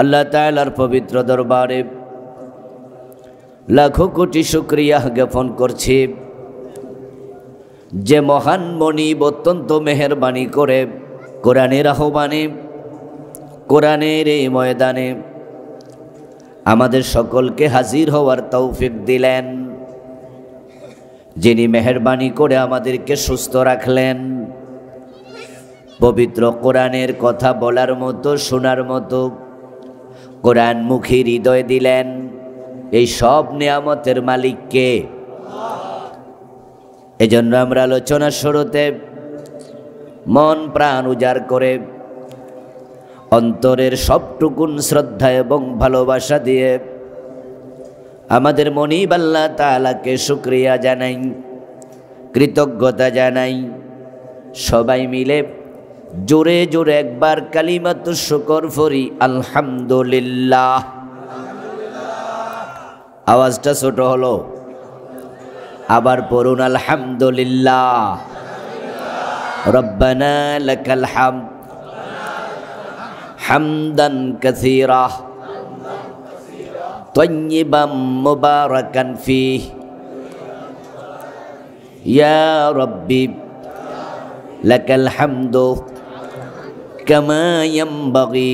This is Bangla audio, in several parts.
আল্লাহ তালার পবিত্র দরবারে লাখো কোটি শুক্রিয়া জ্ঞাপন করছি যে মহান মনিব অত্যন্ত মেহরবানি করে কোরআনের আহ্বানে কোরআনের এই ময়দানে আমাদের সকলকে হাজির হওয়ার তৌফিক দিলেন যিনি মেহরবানি করে আমাদেরকে সুস্থ রাখলেন পবিত্র কোরআনের কথা বলার মতো শোনার মতো কোরআন মুখী হৃদয় দিলেন এই সব নিয়ামতের মালিককে এজন্য আমরা আলোচনার শুরুতে মন প্রাণ উজাড় করে অন্তরের সবটুকুন শ্রদ্ধা এবং ভালোবাসা দিয়ে আমাদের মনিব আল্লাহ তালাকে শুক্রিয়া জানাই কৃতজ্ঞতা জানাই সবাই মিলে জোরে জোরে একবার তো শকর ফরি আলহামদুলিল্লাহ আওয়াজটা ছোট হলো আবার পড়ুন আলহামদুলিল্লাহ রব্বানা লাকাল হাম হামদান কাসীরা طيبا مباركا فيه يا ربي لك كما ينبغي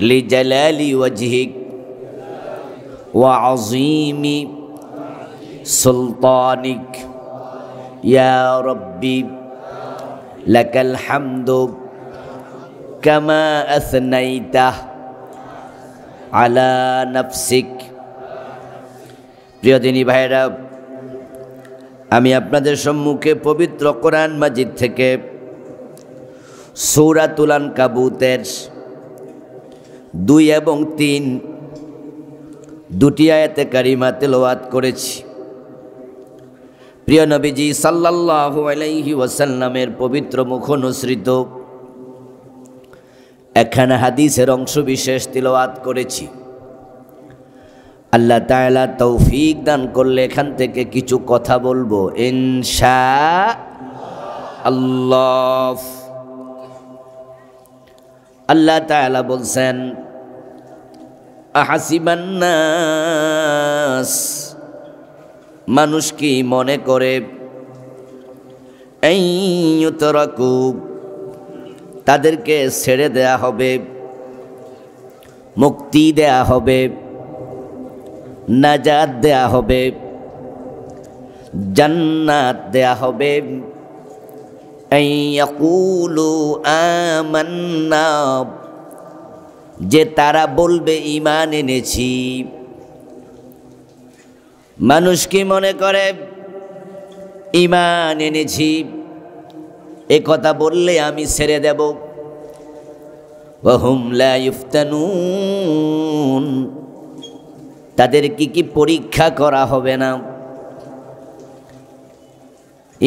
لجلال وجهك وعظيم سلطانك يا ربي لك الحمد كما أثنيت على نفسك প্রিয় দিনী ভাইরা আমি আপনাদের সম্মুখে পবিত্র কোরআন মাজিদ থেকে সৌরাতুলান কাবুতের দুই এবং তিন দুটি আয়াতে কারিমা তেলোয়াত করেছি প্রিয় নবীজি সাল্লাল্লাহু আলাইহি ওয়াসাল্লামের পবিত্র মুখ অনুসৃত এখানে হাদিসের অংশ বিশেষ তিলওয়াত করেছি আল্লাহ তায়লা তৌফিক দান করলে এখান থেকে কিছু কথা বলবো ইনশা আল্লাহ আল্লাহ তালা বলছেন আহাসিবান্নাস মানুষ কি মনে করে এই তাদেরকে ছেড়ে দেয়া হবে মুক্তি দেয়া হবে নাজাদ দেয়া হবে জান্নাত দেয়া হবে এই যে তারা বলবে ইমান এনেছি মানুষ কি মনে করে ইমান এনেছি এ কথা বললে আমি ছেড়ে দেব লা ইফতানুন তাদের কি কি পরীক্ষা করা হবে না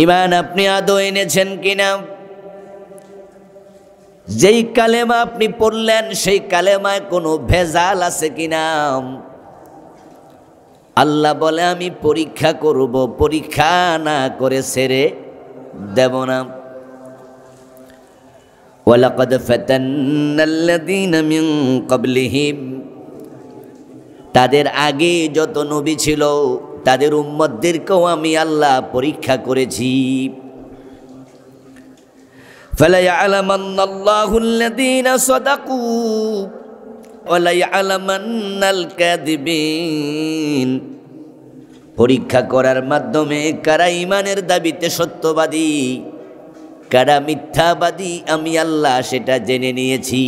ইমান আপনি আদৌ এনেছেন কিনা যেই কালেমা আপনি পড়লেন সেই কালেমায় কোনো ভেজাল আছে কিনা আল্লাহ বলে আমি পরীক্ষা করব পরীক্ষা না করে সেরে দেব না ولقد فتنا الذين من তাদের আগে যত নবী ছিল তাদের উম্মতদেরকেও আমি আল্লাহ পরীক্ষা করেছি পরীক্ষা করার মাধ্যমে কারা ইমানের দাবিতে সত্যবাদী কারা মিথ্যাবাদী আমি আল্লাহ সেটা জেনে নিয়েছি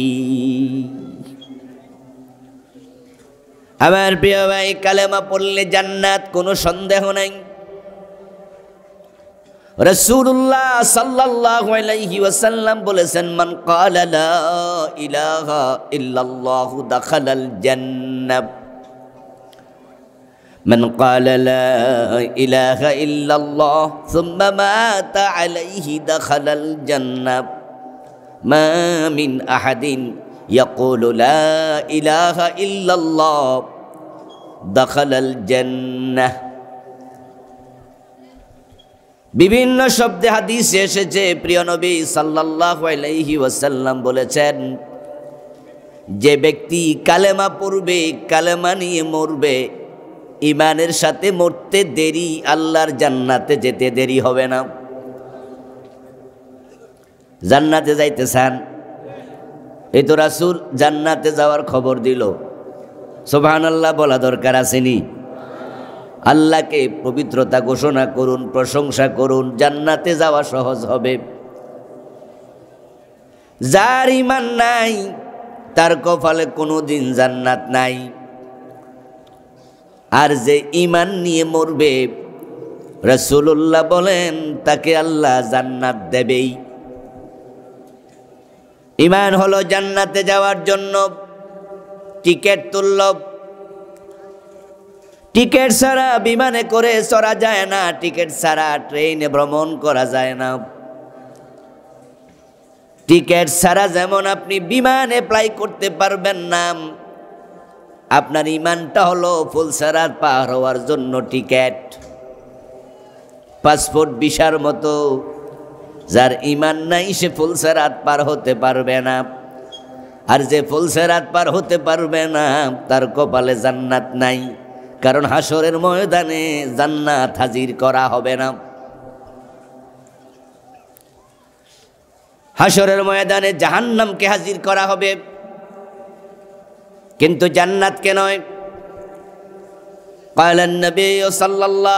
আমার প্রিয় ভাই কালেমা পড়লে জান্নাত কোনো সন্দেহ নাই রসুল্লাহ সাল্লাহ আলাইহি ওয়াসাল্লাম বলেছেন মান কালা লা ইল্লাল্লাহ দাখালাল জান্নাত من قال لا إله إلا الله ثم مات عليه دخل الجنة ما من أحد يقول لا إله إلا الله دخل الجنة বিভিন্ন শব্দে হাদিস এসেছে প্রিয় নবী সাল্লাহ আলাইহি ওয়াসাল্লাম বলেছেন যে ব্যক্তি কালেমা পড়বে কালেমা নিয়ে মরবে ইমানের সাথে মরতে দেরি আল্লাহর জান্নাতে যেতে দেরি হবে না জান্নাতে যাইতে চান এই তো রাসুল জান্নাতে যাওয়ার খবর দিল সোভান আল্লাহ বলা দরকার আসেনি আল্লাহকে পবিত্রতা ঘোষণা করুন প্রশংসা করুন জান্নাতে যাওয়া সহজ হবে যার ইমান নাই তার কপালে কোনো দিন জান্নাত নাই আর যে ইমান নিয়ে মরবে রসুল্লাহ বলেন তাকে আল্লাহ জান্নাত দেবেই ইমান হলো জান্নাতে যাওয়ার জন্য টিকিট তুলল টিকিট ছাড়া বিমানে করে চড়া যায় না টিকিট ছাড়া ট্রেনে ভ্রমণ করা যায় না টিকিট ছাড়া যেমন আপনি বিমানে প্লাই করতে পারবেন না আপনার ইমানটা হলো ফুল ফুলসারার পার হওয়ার জন্য টিকিট পাসপোর্ট বিশার মতো যার ইমান নাই সে ফুলসেরাত পার হতে পারবে না আর যে ফুলসেরাত পার হতে পারবে না তার কপালে জান্নাত নাই কারণ হাসরের ময়দানে জান্নাত হাজির করা হবে না হাসরের ময়দানে জাহান্নামকে হাজির করা হবে কিন্তু জান্নাতকে নয় قال النبي صلى الله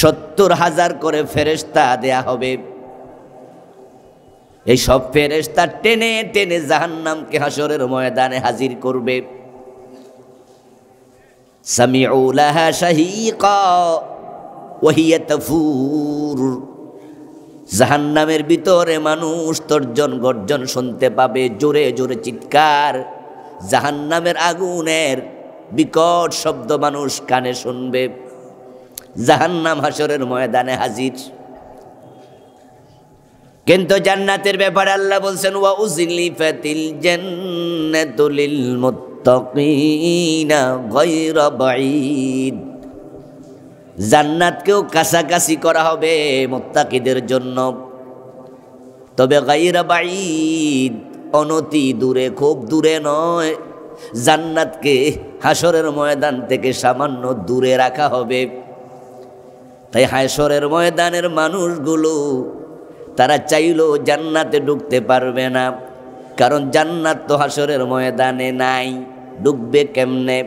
সত্তর হাজার করে ফেরেস্তা দেয়া হবে এই সব ফেরেস্তা টেনে টেনে জাহান্নামকে হাসরের ময়দানে হাজির করবে জাহান নামের জাহান্নামের ভিতরে মানুষ তর্জন গর্জন শুনতে পাবে জোরে জোরে চিৎকার জাহান্নামের আগুনের বিকট শব্দ মানুষ কানে শুনবে জাহান্নাম হাসরের ময়দানে হাজির কিন্তু জান্নাতের ব্যাপারে আল্লাহ বলছেন ওয়া উজিলি ফাতিল লিল মুত্তাকিনা গায়র বাইদ জান্নাতকেও কাছাকাছি করা হবে মুত্তাকিদের জন্য তবে গায়র বাইদ অনতি দূরে খুব দূরে নয় জান্নাতকে হাসরের ময়দান থেকে সামান্য দূরে রাখা হবে তাই হায়সরের ময়দানের মানুষগুলো তারা চাইলেও জান্নাতে ঢুকতে পারবে না কারণ জান্নাত তো হাসরের ময়দানে নাই ডুববে কেমনে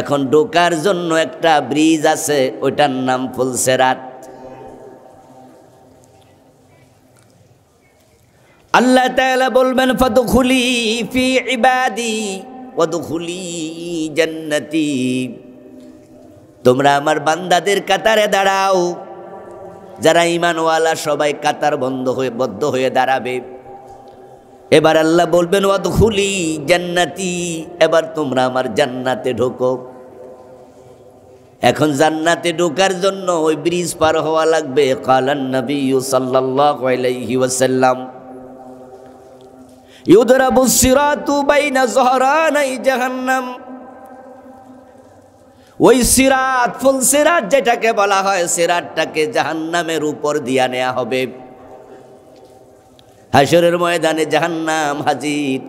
এখন ঢোকার জন্য একটা ব্রিজ আছে ওইটার নাম ফুলসেরাত আল্লাহ তাআলা বলবেন ফদখুলি ফি ইবাদি ওয়াদখুলি জান্নাতি তোমরা আমার বান্দাদের কাতারে দাঁড়াও যারা ইমানওয়ালা সবাই কাতার বন্ধ হয়ে বদ্ধ হয়ে দাঁড়াবে এবার আল্লাহ বলবেন অত খুলি জান্নাতি এবার তোমরা আমার জান্নাতে ঢোকো এখন জান্নাতে ঢোকার জন্য ওই ব্রিজ পার হওয়া লাগবে কালান নবী সাল্লাহি ওসাল্লাম ইউদরা বুসিরাতু বাইনা নাই জাহান্নাম ওই সিরাত ফুল সিরাত যেটাকে বলা হয় সিরাতটাকে জাহান্নামের উপর দিয়া নেওয়া হবে হাসরের ময়দানে জাহান্নাম হাজির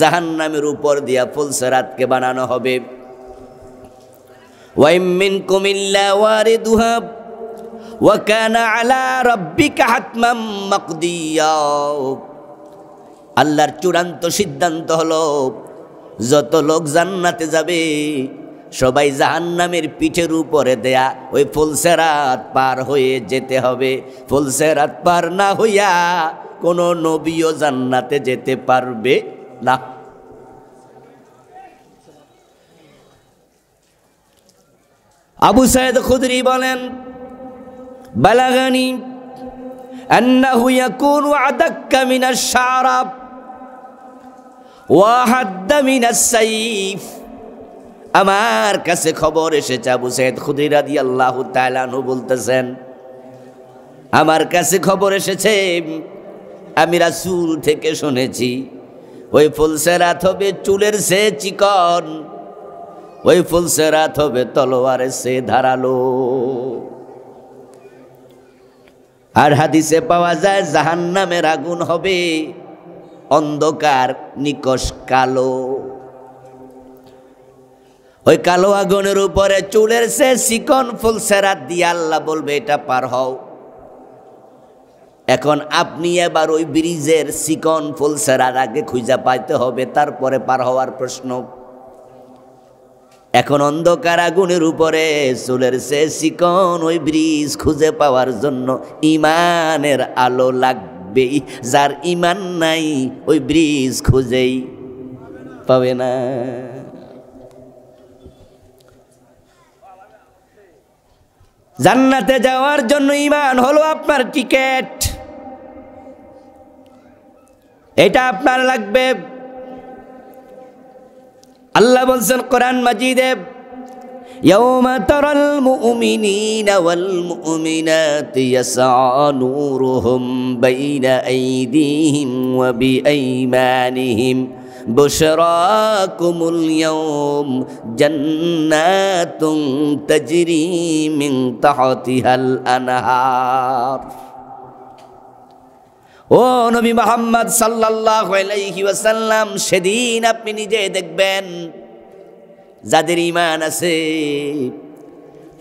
জাহান্নামের উপর দিয়া ফুল সিরাতকে বানানো হবে ওয়াইমিন কুমিল্লা ওয়ারে দুহাব ওয়াকানা আলা রব্বিকা হাতমাম মাকদিয়া আল্লাহর চূড়ান্ত সিদ্ধান্ত হলো যত লোক জান্নাতে যাবে সবাই জাহান্নামের পিঠের উপরে দেয়া ওই ফুলসেরাত পার হয়ে যেতে হবে ফুলসেরাত পার না হইয়া কোনো নবীও জান্নাতে যেতে পারবে না আবু সাইদ খুদরি বলেন বালাগানি أنه يكون عدك من الشعرب وأحد من সাইফ আমার কাছে খবর এসেছে আবু সৈয়দ খুদিরা দিয়ে আল্লাহ তালানু বলতেছেন আমার কাছে খবর এসেছে আমি রাসুল থেকে শুনেছি ওই ফুলসেরাত হবে চুলের সে চিকন ওই ফুলসেরাত হবে তলোয়ারে সে ধারালো আর হাদিসে পাওয়া যায় জাহান্নামের আগুন হবে অন্ধকার নিকশ কালো ওই কালো আগুনের উপরে চুলের সে শিকন ফুল সেরাত দিয়ে আল্লাহ বলবে এটা পার হও এখন আপনি এবার ওই ব্রিজের শিকন ফুল সেরার আগে খুঁজা পাইতে হবে তারপরে পার হওয়ার প্রশ্ন এখন অন্ধকার আগুনের উপরে চুলের সে শিকন ওই ব্রিজ খুঁজে পাওয়ার জন্য ইমানের আলো লাগবে যার ইমান নাই ওই ব্রিজ খুঁজেই পাবে না জান্নাতে যাওয়ার জন্য ইমান হলো আপনার টিকেট এটা আপনার লাগবে আল্লাহ বলছেন কোরআন মাজিদে নূরুহুম বৈন ঐদিহিম ও বি بشراكم اليوم جنات تجري من تحتها الأنهار ও নবী মোহাম্মদ সাল্লাহ ওয়াসাল্লাম সেদিন আপনি নিজে দেখবেন যাদের ইমান আছে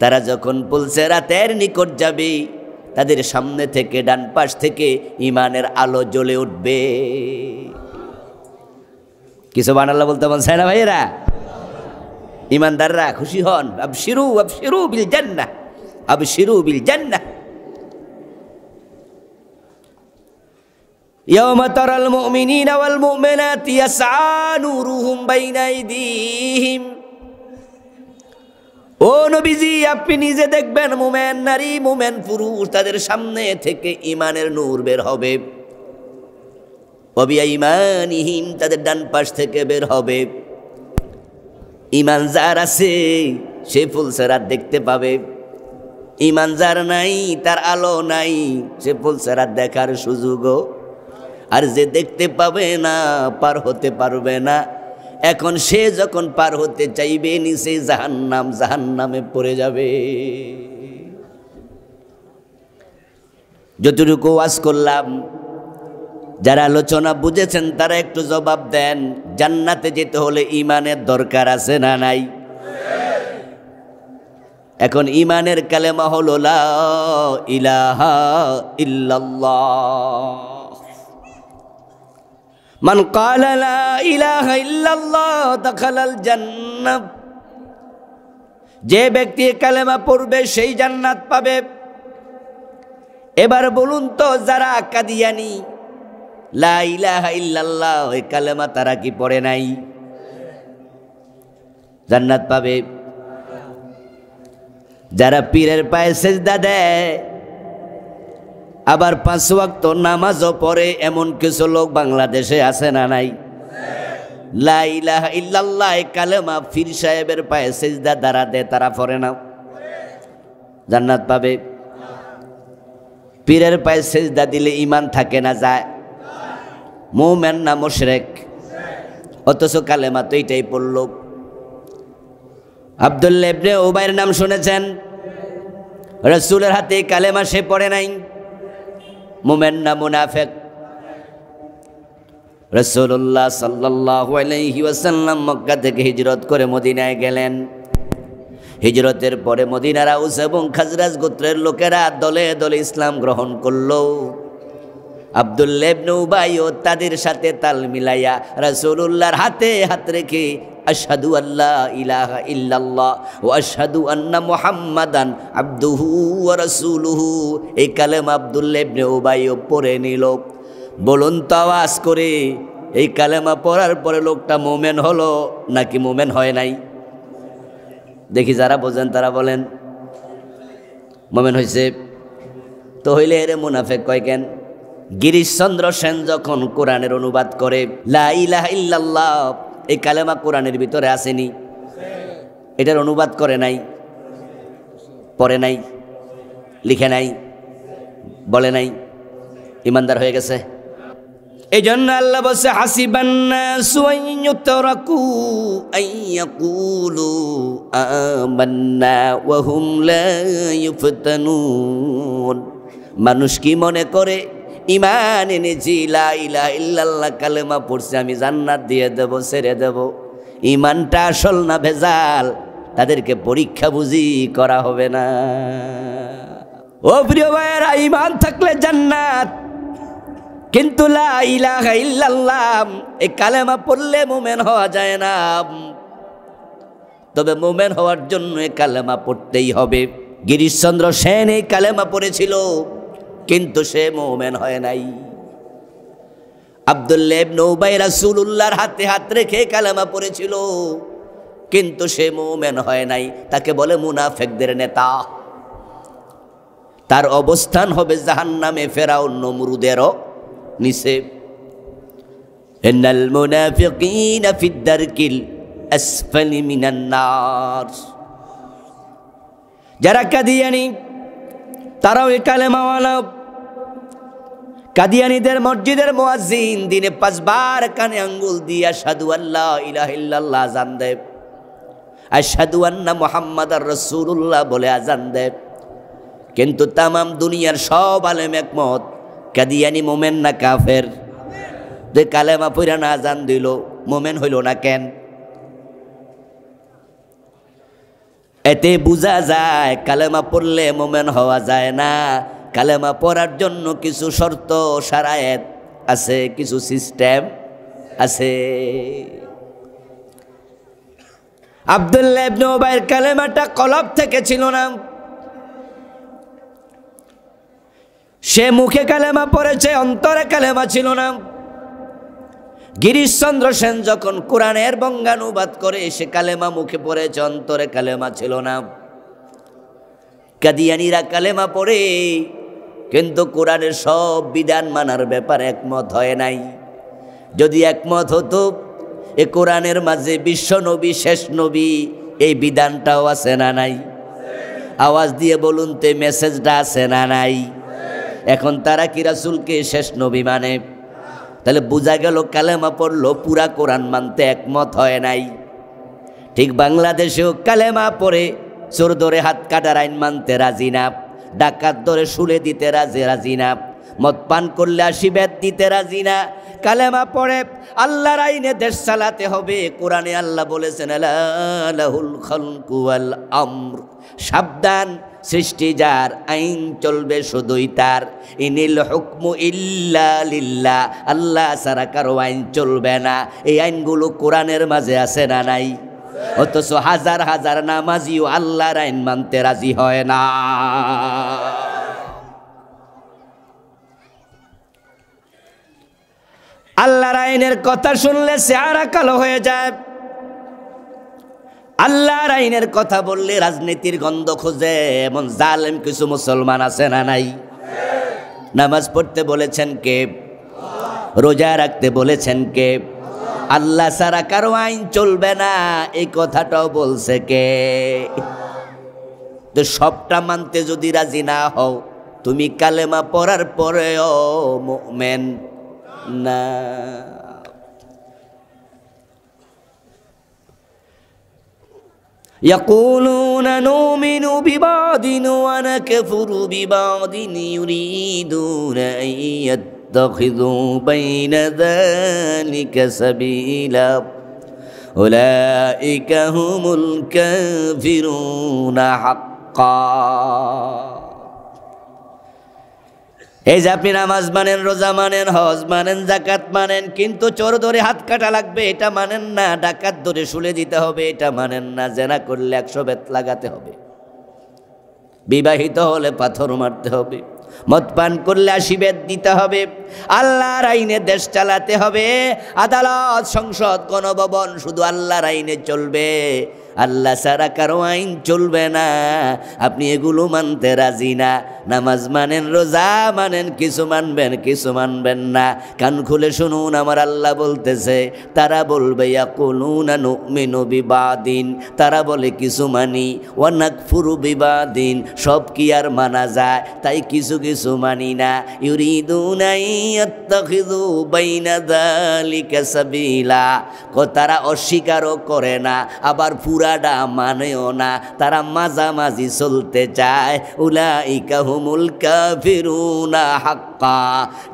তারা যখন পুলসে রাতের নিকট যাবে তাদের সামনে থেকে ডান পাশ থেকে ইমানের আলো জ্বলে উঠবে কিছু বানাল্লা বলতে বলছে না ভাইয়েরা ইমানদাররা খুশি হন আব শিরু আব শিরু বিল জান্না আব শিরু বিল জান্না يوم ترى المؤمنين والمؤمنات يسعى نورهم بين أيديهم ও নবীজি আপনি নিজে দেখবেন মোমেন নারী মোমেন পুরুষ তাদের সামনে থেকে ইমানের নূর বের হবে অবিয়া ইমানিহীন তাদের ডান পাশ থেকে বের হবে ইমান যার আছে সে ফুল দেখতে পাবে ইমান যার নাই তার আলো নাই সে ফুল দেখার সুযোগও আর যে দেখতে পাবে না পার হতে পারবে না এখন সে যখন পার হতে চাইবে নিচে জাহান্নাম জাহান্নামে পড়ে যাবে যতটুকু ওয়াজ করলাম যারা আলোচনা বুঝেছেন তারা একটু জবাব দেন জান্নাতে যেতে হলে ইমানের দরকার আছে না নাই এখন ইমানের কালেমা হল ইলাহা মান ইলাহা জান্নাত যে ব্যক্তি কালেমা পড়বে সেই জান্নাত পাবে এবার বলুন তো যারা কাদিয়ানি লাইলাহা ইল্লাল্লাহ ওই কালেমা তারা কি পড়ে নাই জান্নাত পাবে যারা পীরের পায়ে সেজদা দেয় আবার পাঁচ ওয়াক্ত নামাজও পড়ে এমন কিছু লোক বাংলাদেশে আছে না নাই লাইলাহা ইল্লাল্লাহ কালেমা ফির সাহেবের পায়ে সেজদা দ্বারা দেয় তারা পড়ে না জান্নাত পাবে পীরের পায়ে সেজদা দিলে ইমান থাকে না যায় মোমেন না মোশরেক অথচ কালেমা তো এইটাই পড়ল আবদুল্লা ইবনে ওবাইয়ের নাম শুনেছেন রসুলের হাতে কালেমা সে পড়ে নাই মোমেন না মুনাফেক রসুল্লাহ সাল্লাহ আলহিউসাল্লাম মক্কা থেকে হিজরত করে মদিনায় গেলেন হিজরতের পরে মদিনারা উস এবং খাজরাজ গোত্রের লোকেরা দলে দলে ইসলাম গ্রহণ করলো আবদুল্লাবনৌবাইও তাদের সাথে তাল মিলাইয়া রাসূলুল্লাহর হাতে হাত রেখে আশহাদু আল্লাহ ইলাহ ইল্লাল্লাহ ও আশহাদু আন্না মুহাম্মাদান আব্দুহু ওয়া এই কালেম আবদুল্লাবনে উবাইও পড়ে নিল বলুন তো আওয়াজ করে এই কালেমা পড়ার পরে লোকটা মোমেন হলো নাকি মোমেন হয় নাই দেখি যারা বোঝেন তারা বলেন মোমেন হয়েছে তো হইলে এরে মুনাফেক কয় কেন গিরিশচন্দ্র সেন যখন কোরআনের অনুবাদ করে এই কালেমা কোরআনের ভিতরে আসেনি এটার অনুবাদ করে নাই পড়ে নাই লিখে নাই বলে নাই ইমানদার হয়ে গেছে এই জন্য আল্লাহ বসে হাসিবান্না মানুষ কি মনে করে ইমান এনেছি ইলা ইল্লাল্লাহ কালেমা পড়ছি আমি জান্নাত দিয়ে দেব সেরে দেব ইমানটা আসল না ভেজাল তাদেরকে পরীক্ষা বুঝি করা হবে না ও প্রিয় ভাইয়েরা ইমান থাকলে জান্নাত কিন্তু লা ইলাহা ইল্লাল্লাহ এই কালেমা পড়লে মোমেন হওয়া যায় না তবে মোমেন হওয়ার জন্য এ কালেমা পড়তেই হবে গিরিশচন্দ্র সেন এই কালেমা পড়েছিল কিন্তু সে মোমেন হয় নাই আবদুল্লেব নৌবাই রাসুল্লাহর হাতে হাত রেখে কালামা পড়েছিল কিন্তু সে মোমেন হয় নাই তাকে বলে মুনাফেকদের নেতা তার অবস্থান হবে জাহান নামে ফেরাও নমরুদেরও নিষে এনাল মুনাফিকিন ফিদ্দারকিল আসফালি মিনান্নার যারা কাদিয়ানি তারাও এ কালেমাওয়ালা কাদিয়ানিদের মসজিদের মোয়াজিন দিনে পাঁচবার কানে আঙ্গুল দিয়া সাধু আল্লাহ ইলাহিল্লাহ আজান দেব আর সাধু আন্না মোহাম্মদ আর রসুল্লাহ বলে আজান দেব কিন্তু তামাম দুনিয়ার সব আলেম একমত কাদিয়ানি মোমেন না কাফের তুই কালেমা পুরা না আজান দিল মোমেন হইল না কেন এতে বোঝা যায় কালেমা পড়লে মোমেন হওয়া যায় না কালেমা পড়ার জন্য কিছু শর্ত সারায়েত আছে কিছু সিস্টেম আছে আবদুল্লাহ ইবনে কালেমাটা কলব থেকে ছিল না সে মুখে কালেমা পড়েছে অন্তরে কালেমা ছিল না গিরিশচন্দ্র সেন যখন কোরআনের বঙ্গানুবাদ করে সে কালেমা মুখে পড়েছে অন্তরে কালেমা ছিল না কাদিয়ানিরা কালেমা পড়ে কিন্তু কোরআনের সব বিধান মানার ব্যাপার একমত হয় নাই যদি একমত হতো এ কোরআনের মাঝে বিশ্ব নবী শেষ নবী এই বিধানটাও আছে না নাই আওয়াজ দিয়ে বলুন তো মেসেজটা আছে না নাই এখন তারা কি রাসুলকে শেষ নবী মানে তাহলে বোঝা গেল কালেমা পড়লো পুরা কোরআন মানতে একমত হয় নাই ঠিক বাংলাদেশেও কালেমা পড়ে চোর ধরে হাত কাটার আইন মানতে রাজি না ডাকাত ধরে শুলে দিতে রাজে রাজি না মদ পান করলে আশীর্বাদ দিতে রাজি না কালেমা পড়ে আল্লাহর আইনে দেশ চালাতে হবে কোরআনে আল্লাহ বলেছেন আমর সাবধান সৃষ্টি যার আইন চলবে শুধুই তার ইনিল হুকমু ইল্লা লিল্লা আল্লাহ সারা কারো আইন চলবে না এই আইনগুলো কোরআনের মাঝে আছে না নাই অথচ হাজার হাজার নামাজিও আল্লাহর আইন মানতে রাজি হয় না আল্লাহর আইনের কথা শুনলে চেহারা কালো হয়ে যায় আল্লাহর আইনের কথা বললে রাজনীতির গন্ধ খোঁজে এমন জালেম কিছু মুসলমান আছে না নাই নামাজ পড়তে বলেছেন কে রোজা রাখতে বলেছেন কে আল্লাহ সারা কারো আইন চলবে না এই কথাটাও বলছে কে তো সবটা মানতে যদি রাজি না হও তুমি কালেমা পড়ার পরেও মেন না يقولون نؤمن ببعض ونكفر ببعض يريدون أن يتقوا يتخذوا بين ذلك سبيلا أولئك هم الكافرون حقا এই যে আপনি নামাজ মানেন রোজা মানেন হজ মানেন জাকাত মানেন কিন্তু চোর ধরে হাত কাটা লাগবে এটা মানেন না ডাকাত ধরে শুলে দিতে হবে এটা মানেন না জেনা করলে একশো বেত লাগাতে হবে বিবাহিত হলে পাথর মারতে হবে মদ পান করলে আশীর্বাদ দিতে হবে আল্লাহর আইনে দেশ চালাতে হবে আদালত সংসদ গণভবন শুধু আল্লাহর আইনে চলবে আল্লাহ সারা কারো আইন চলবে না আপনি এগুলো মানতে রাজি না নামাজ মানেন রোজা মানেন কিছু মানবেন কিছু মানবেন না কান খুলে শুনুন আমার আল্লাহ বলতেছে তারা বলবে বিবাদিন তারা বলে কিছু মানি ওয়ানাকফুরু বিবাদিন সব কি আর মানা যায় তাই কিছু কিছু মানি না কো তারা অস্বীকারও করে না আবার পুরা কথাটা মানেও না তারা মাঝামাঝি চলতে চায় উলা ইকাহুমুল কাফিরুনা হাক্কা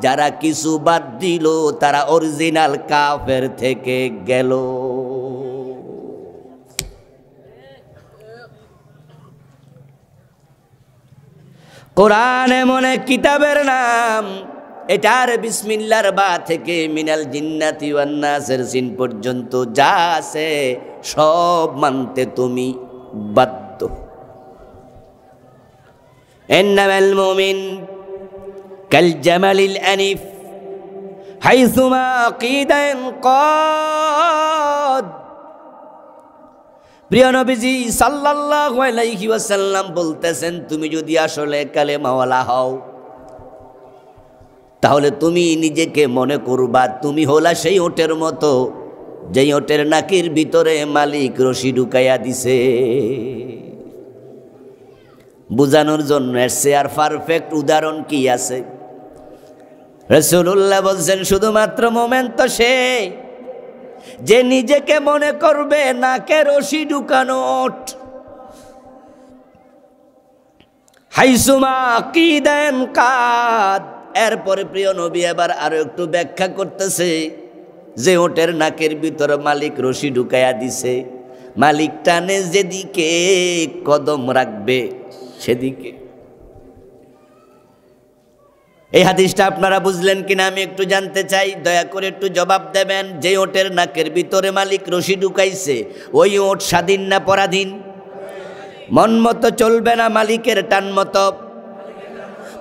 যারা কিছু বাদ দিল তারা অরিজিনাল কাফের থেকে গেল কোরআন মনে কিতাবের নাম এটার বিসমিল্লার বা থেকে মিনাল জিন্নাতি ওয়ান্নাসের সিন পর্যন্ত যা আছে সব মানতে তুমি বাধ্য এন্নামাল মুমিন কাল জামালিল আনিফ হাইসুমা কিদা ইনকাদ প্রিয় নবীজি সাল্লাল্লাহু আলাইহি ওয়াসাল্লাম বলতেছেন তুমি যদি আসলে কালে মাওলা হও তাহলে তুমি নিজেকে মনে করবা তুমি হলা সেই ওটের মতো যে ওটের নাকির ভিতরে মালিক রশি ঢুকাইয়া দিছে বুঝানোর জন্য এসছে আর পারফেক্ট উদাহরণ কি আছে রসুল্লাহ বলছেন শুধুমাত্র মোমেন তো সে যে নিজেকে মনে করবে নাকে রশি ঢুকানো হাইসুমা কি দেন কাদ এরপরে প্রিয় নবী এবার আরো একটু ব্যাখ্যা করতেছে যে ওটের নাকের ভিতর মালিক রশি ঢুকাইয়া দিছে মালিক টানে যেদিকে কদম রাখবে সেদিকে এই হাদিসটা আপনারা বুঝলেন কিনা আমি একটু জানতে চাই দয়া করে একটু জবাব দেবেন যে ওটের নাকের ভিতরে মালিক রশি ঢুকাইছে ওই ওট স্বাধীন না পরাধীন মন মতো চলবে না মালিকের টান মতো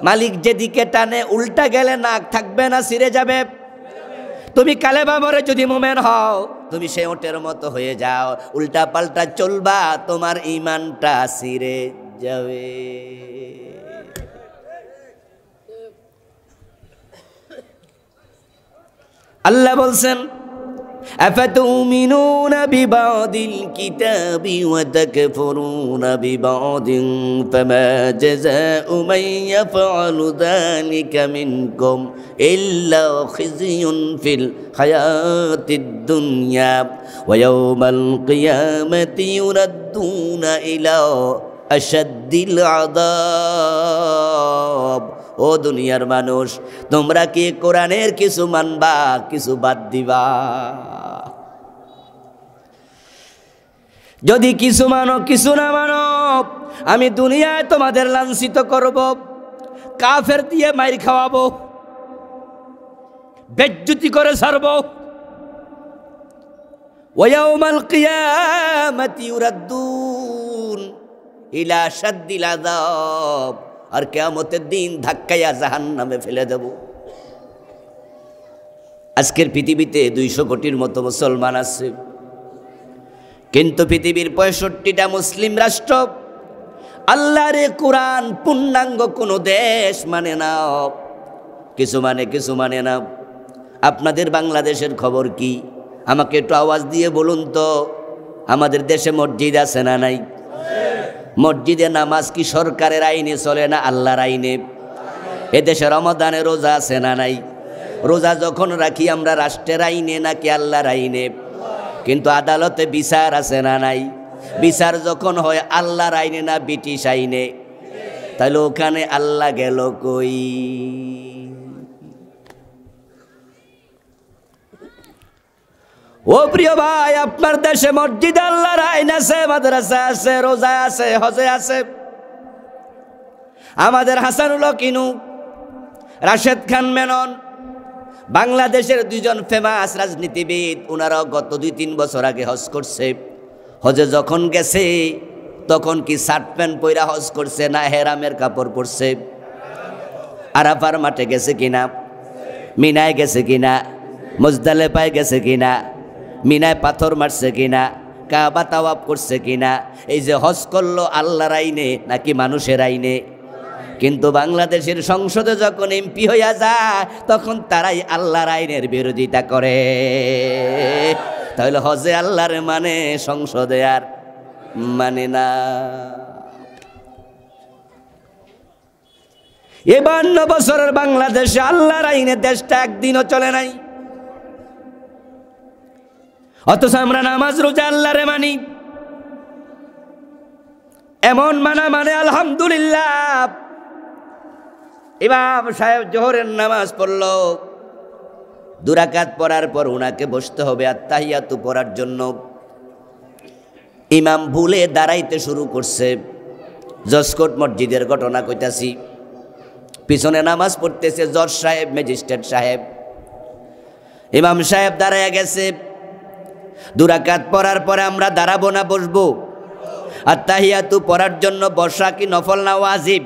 মালিক যেদিকে টানে উল্টা গেলে নাক থাকবে না সিরে যাবে তুমি কালে মরে যদি মোমেন হও তুমি সে ওটের মতো হয়ে যাও উল্টা পাল্টা চলবা তোমার ইমানটা সিরে যাবে আল্লাহ বলছেন أفتؤمنون ببعض الكتاب وتكفرون ببعض فما جزاء من يفعل ذلك منكم إلا خزي في الحياة الدنيا ويوم القيامة يردون إلى أشد العذاب ও দুনিয়ার মানুষ তোমরা কি কোরআনের কিছু মানবা কিছু বাদ দিবা যদি কিছু মানো কিছু না মানো আমি দুনিয়ায় তোমাদের লাঞ্ছিত করব কাফের দিয়ে মাইর খাওয়াবো বেজ্জুতি করে ছাড়ব ওয়াউমাল কিয়ামাতি ইউরাদ্দুন ইলা শাদ্দিল আযাব আর কেয়ামতের দিন ধাক্কাইয়া জাহান নামে ফেলে দেব আজকের পৃথিবীতে দুইশো কোটির মতো মুসলমান আছে কিন্তু পৃথিবীর পঁয়ষট্টিটা মুসলিম রাষ্ট্র রে কোরআন পূর্ণাঙ্গ কোনো দেশ মানে না কিছু মানে কিছু মানে না আপনাদের বাংলাদেশের খবর কি আমাকে একটু আওয়াজ দিয়ে বলুন তো আমাদের দেশে মসজিদ আছে না নাই মসজিদে নামাজ কি সরকারের আইনে চলে না আল্লাহর আইনে এদেশে রমদানে রোজা আছে না নাই রোজা যখন রাখি আমরা রাষ্ট্রের আইনে নাকি আল্লাহর আইনে কিন্তু আদালতে বিচার আছে না নাই বিচার যখন হয় আল্লাহর আইনে না ব্রিটিশ আইনে তাহলে ওখানে আল্লাহ গেল কই ও প্রিয় ভাই আপনার দেশে মসজিদ আল্লাহর আইন আছে মাদ্রাসা আছে রোজা আছে হজে আছে আমাদের হাসানুল কিনু রাশেদ খান মেনন বাংলাদেশের দুজন ফেমাস রাজনীতিবিদ ওনারা গত দুই তিন বছর আগে হজ করছে হজে যখন গেছে তখন কি শার্ট প্যান্ট পইরা হজ করছে না হেরামের কাপড় পরছে আরাফার মাঠে গেছে কিনা মিনায় গেছে কিনা পায় গেছে কিনা মিনায় পাথর মারছে কিনা কাবা তাওয়াব করছে কিনা এই যে হজ করলো আল্লাহর আইনে নাকি মানুষের আইনে কিন্তু বাংলাদেশের সংসদে যখন এমপি হইয়া যায় তখন তারাই আল্লাহর আইনের বিরোধিতা করে তাহলে হজে আল্লাহর মানে সংসদে আর মানে না এ বছরের বাংলাদেশে আল্লাহর আইনে দেশটা একদিনও চলে নাই অথচ আমরা নামাজ রোজা আল্লাহরে মানি এমন মানা মানে আলহামদুলিল্লাহ ইমাম সাহেব জোহরের নামাজ পড়ল দুরাকাত পড়ার পর উনাকে বসতে হবে আত্মাহিয়াতু পড়ার জন্য ইমাম ভুলে দাঁড়াইতে শুরু করছে জসকোট মসজিদের ঘটনা কইতাছি পিছনে নামাজ পড়তেছে জজ সাহেব ম্যাজিস্ট্রেট সাহেব ইমাম সাহেব দাঁড়াইয়া গেছে দুরাকাত পড়ার পরে আমরা দাঁড়াবো না বসবো আর তাহিয়াতু পড়ার জন্য বর্ষা কি নফল না ওয়াজিব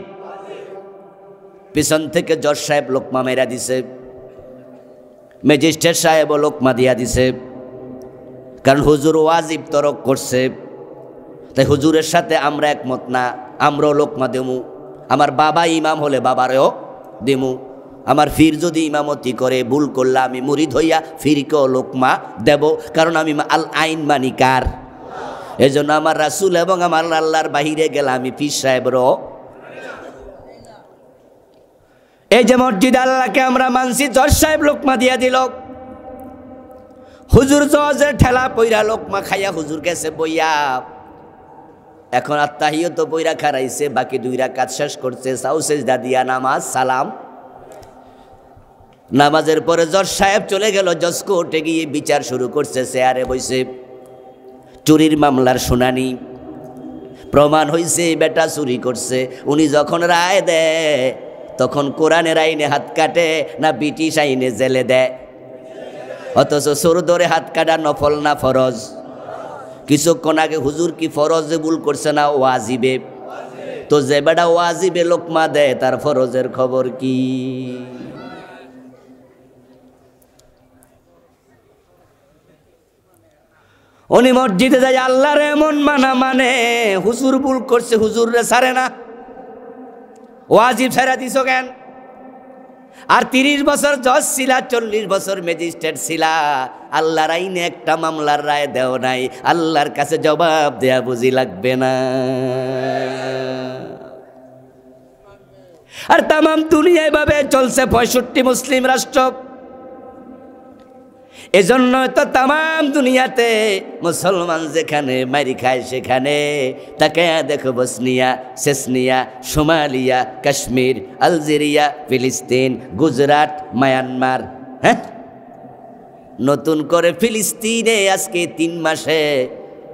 পিছন থেকে জজ সাহেব লোকমা মেরা দিছে ম্যাজিস্ট্রেট সাহেবও লোকমা দিয়া দিছে কারণ হুজুর ওয়াজিব তরক করছে তাই হুজুরের সাথে আমরা একমত না আমরাও লোকমা দেমু আমার বাবা ইমাম হলে বাবারেও দেমু আমার ফির যদি ইমামতি করে ভুল করলে আমি মুরিদ হইয়া ফিরকেও লোকমা দেব কারণ আমি আল আইন এই জন্য আমার রাসুল এবং আমার আল্লাহর বাহিরে গেলে আমি পীর সাহেবরও এই যে মসজিদ আল্লাহকে আমরা মানছি জজ সাহেব লোকমা দিয়া দিল হুজুর জজের ঠেলা পইরা লোকমা খাইয়া হুজুর গেছে বইয়া এখন আত্মাহিও তো বইরা খারাইছে বাকি দুইরা কাজ শেষ করছে সাউসেজ দাদিয়া নামাজ সালাম নামাজের পরে জজ সাহেব চলে গেল জজ কোর্টে গিয়ে বিচার শুরু করছে চেয়ারে বসে চুরির মামলার শুনানি প্রমাণ হয়েছে বেটা চুরি করছে উনি যখন রায় দেয় তখন কোরআনের আইনে হাত কাটে না ব্রিটিশ আইনে জেলে দেয় অথচ সোর ধরে হাত কাটা নফল না ফরজ কিছুক্ষণ আগে হুজুর কি ফরজে ভুল করছে না ওয়াজিবে তো যে বেটা ওয়াজিবে লোকমা দেয় তার ফরজের খবর কি উনি মসজিদে যায় আল্লাহর এমন মানা মানে হুজুর ভুল করছে হুজুররে সারে না ওয়াজিব সারা দিছ কেন আর তিরিশ বছর জজ ছিলা চল্লিশ বছর ম্যাজিস্ট্রেট ছিলা আল্লাহর আইনে একটা মামলার রায় দেও নাই আল্লাহর কাছে জবাব দেয়া বুঝি লাগবে না আর তামাম দুনিয়ায় ভাবে চলছে পঁয়ষট্টি মুসলিম রাষ্ট্র এজন্য তো তাম দুনিয়াতে মুসলমান যেখানে মারি খায় সেখানে তাকে দেখো Bosnia Chechnya Somalia Kashmir Algeria ফিলিস্তিন গুজরাট মায়ানমার হ্যাঁ নতুন করে ফিলিস্তিনে আজকে তিন মাসে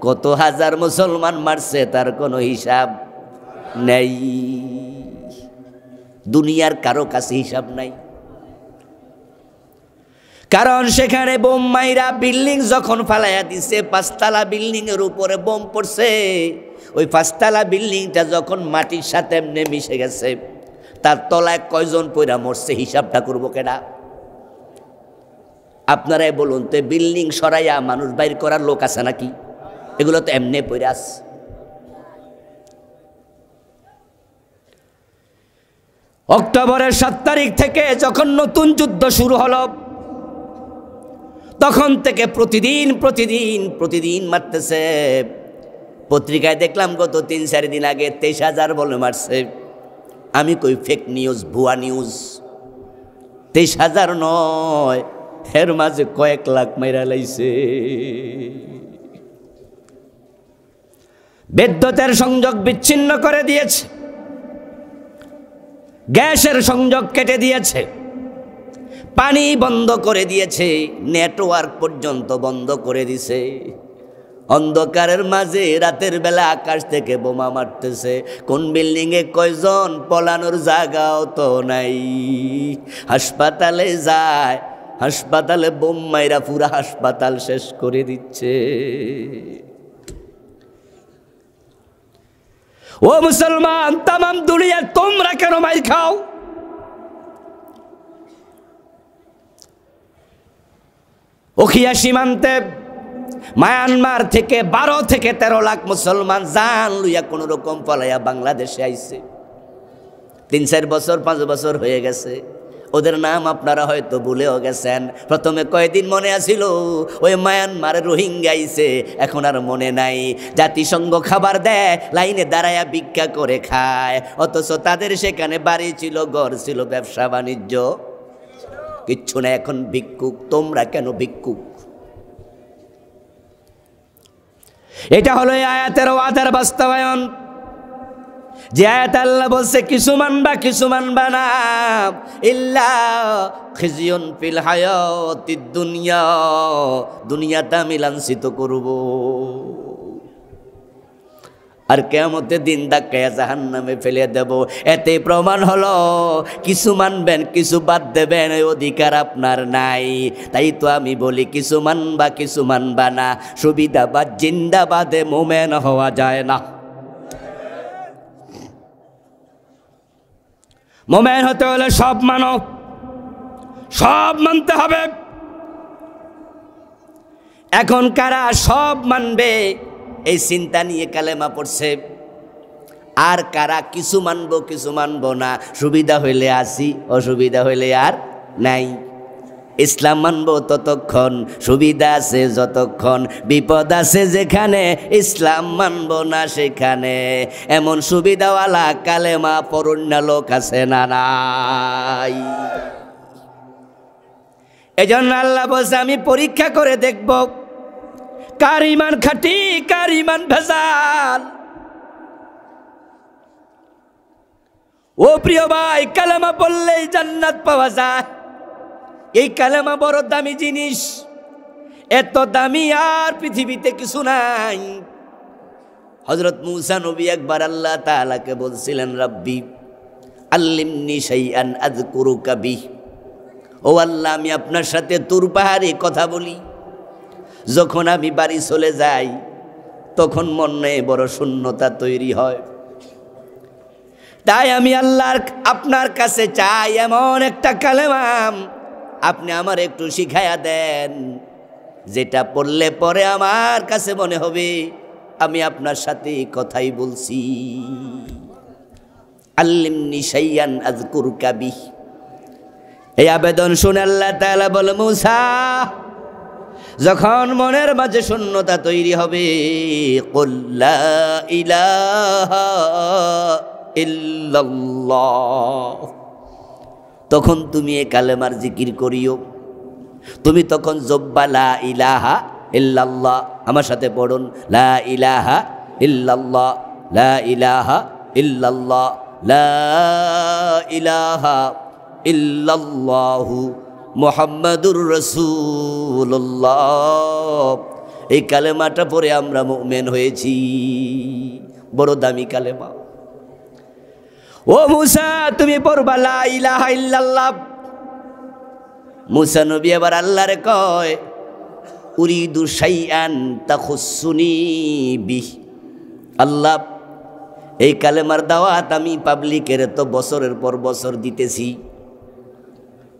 কত হাজার মুসলমান মারছে তার কোনো হিসাব নেই দুনিয়ার কারো কাছে হিসাব নাই কারণ সেখানে বোম মাইরা বিল্ডিং যখন ফালাইয়া দিছে পাঁচতলা বিল্ডিংয়ের উপরে বোম পড়ছে ওই পাঁচতলা বিল্ডিংটা যখন মাটির সাথে এমনি মিশে গেছে তার তলায় কয়জন পয়রা মরছে হিসাবটা করবো কেনা আপনারাই বলুন তো বিল্ডিং সরাইয়া মানুষ বাইর করার লোক আছে নাকি এগুলো তো এমনি পয়রা অক্টোবরের সাত তারিখ থেকে যখন নতুন যুদ্ধ শুরু হলো তখন থেকে প্রতিদিন প্রতিদিন প্রতিদিন মারতেছে পত্রিকায় দেখলাম গত তিন চার দিন আগে তেইশ হাজার বলে মারছে আমি কই ফেক নিউজ ভুয়া নিউজ তেইশ হাজার নয় এর মাঝে কয়েক লাখ মাইরা লাইছে বিদ্যুতের সংযোগ বিচ্ছিন্ন করে দিয়েছে গ্যাসের সংযোগ কেটে দিয়েছে পানি বন্ধ করে দিয়েছে নেটওয়ার্ক পর্যন্ত বন্ধ করে দিছে অন্ধকারের মাঝে রাতের বেলা আকাশ থেকে বোমা মারতেছে কোন বিল্ডিংয়ে কয়জন পলানোর জায়গাও তো নাই হাসপাতালে যায় হাসপাতালে বোম মাইরা পুরা হাসপাতাল শেষ করে দিচ্ছে ও মুসলমান তামাম দুনিয়া তোমরা কেন মাই খাও ওখিয়া সীমান্তে মায়ানমার থেকে বারো থেকে তেরো লাখ মুসলমান জান লুইয়া কোনো রকম পলাইয়া বাংলাদেশে আইছে তিন চার বছর পাঁচ বছর হয়ে গেছে ওদের নাম আপনারা হয়তো ভুলেও গেছেন প্রথমে কয়েকদিন মনে আছিল ওই মায়ানমার রোহিঙ্গাইছে এখন আর মনে নাই জাতিসংঘ খাবার দেয় লাইনে দাঁড়ায়া ভিক্ষা করে খায় অথচ তাদের সেখানে বাড়ি ছিল ঘর ছিল ব্যবসা বাণিজ্য কিচ্ছু না এখন ভিক্ষুক তোমরা কেন ভিক্ষুক এটা হলো আয়াতের ওয়াদার বাস্তবায়ন যে আয়াত আল্লাহ বলছে কিছু মানবা কিছু মানবা না ইল্লা খিজিয়ন ফিল হায়াতিদ দুনিয়া দুনিয়াতে আমি লাঞ্ছিত করবো আর কেমতে দিন দাক্কায়া জাহান নামে ফেলে দেব এতে প্রমাণ হলো কিছু মানবেন কিছু বাদ দেবেন অধিকার আপনার নাই তাই তো আমি বলি কিছু মানবা কিছু মানবা না সুবিধাবাদ জিন্দাবাদে মোমেন হওয়া যায় না মোমেন হতে হলে সব মানব সব মানতে হবে এখন কারা সব মানবে এই চিন্তা নিয়ে কালেমা পড়ছে আর কারা কিছু মানব কিছু মানব না সুবিধা হইলে আসি অসুবিধা হইলে আর নাই ইসলাম মানব ততক্ষণ সুবিধা আছে যতক্ষণ বিপদ আছে যেখানে ইসলাম মানব না সেখানে এমন সুবিধাওয়ালা কালেমা পরণ্য লোক আছে না নাই এজন্য আল্লাহ বলছে আমি পরীক্ষা করে দেখব কার ইমান খাটি কার ইমান ভেজাল ও প্রিয় ভাই কালেমা বললেই জান্নাত পাওয়া যায় এই কালেমা বড় দামি জিনিস এত দামি আর পৃথিবীতে কিছু নাই হজরত মুসা নবী একবার আল্লাহ তালাকে বলছিলেন রব্বি আল্লিমনি আন আজ কুরু কাবি ও আল্লাহ আমি আপনার সাথে তুর পাহাড়ে কথা বলি যখন আমি বাড়ি চলে যাই তখন মনে বড় শূন্যতা তৈরি হয় তাই আমি আল্লাহর আপনার কাছে চাই এমন একটা কালেমাম আপনি আমার একটু শিখাইয়া দেন যেটা পড়লে পরে আমার কাছে মনে হবে আমি আপনার সাথে কথাই বলছি আল্লিমনি সাইয়ান আজকুর কাবি এই আবেদন শুনে আল্লাহ তালা বল মুসা যখন মনের মাঝে শূন্যতা তৈরি হবে কল্লা ইলাহা তখন তুমি এ কালেমার জিকির করিও তুমি তখন জব্বা লা ইলাহা ইল্লাল্লাহ আমার সাথে পড়ুন লা ইলাহা ইল্লাল্লাহ লা ইলাহা ইল্লাল্লাহ লা ইলাহা ইল্লাল্লাহু মোহাম্মদুর রসুল্লাহ এই কালেমাটা পরে আমরা মেন হয়েছি বড় দামি কালেমা ও মুসা তুমি পড়বা ইলাহা ইল্লাল্লাহ মুসা নবী আবার আল্লাহরে কয় উরিদু সাইয়ান তাখুসুনি বি আল্লাহ এই কালেমার দাওয়াত আমি পাবলিকের তো বছরের পর বছর দিতেছি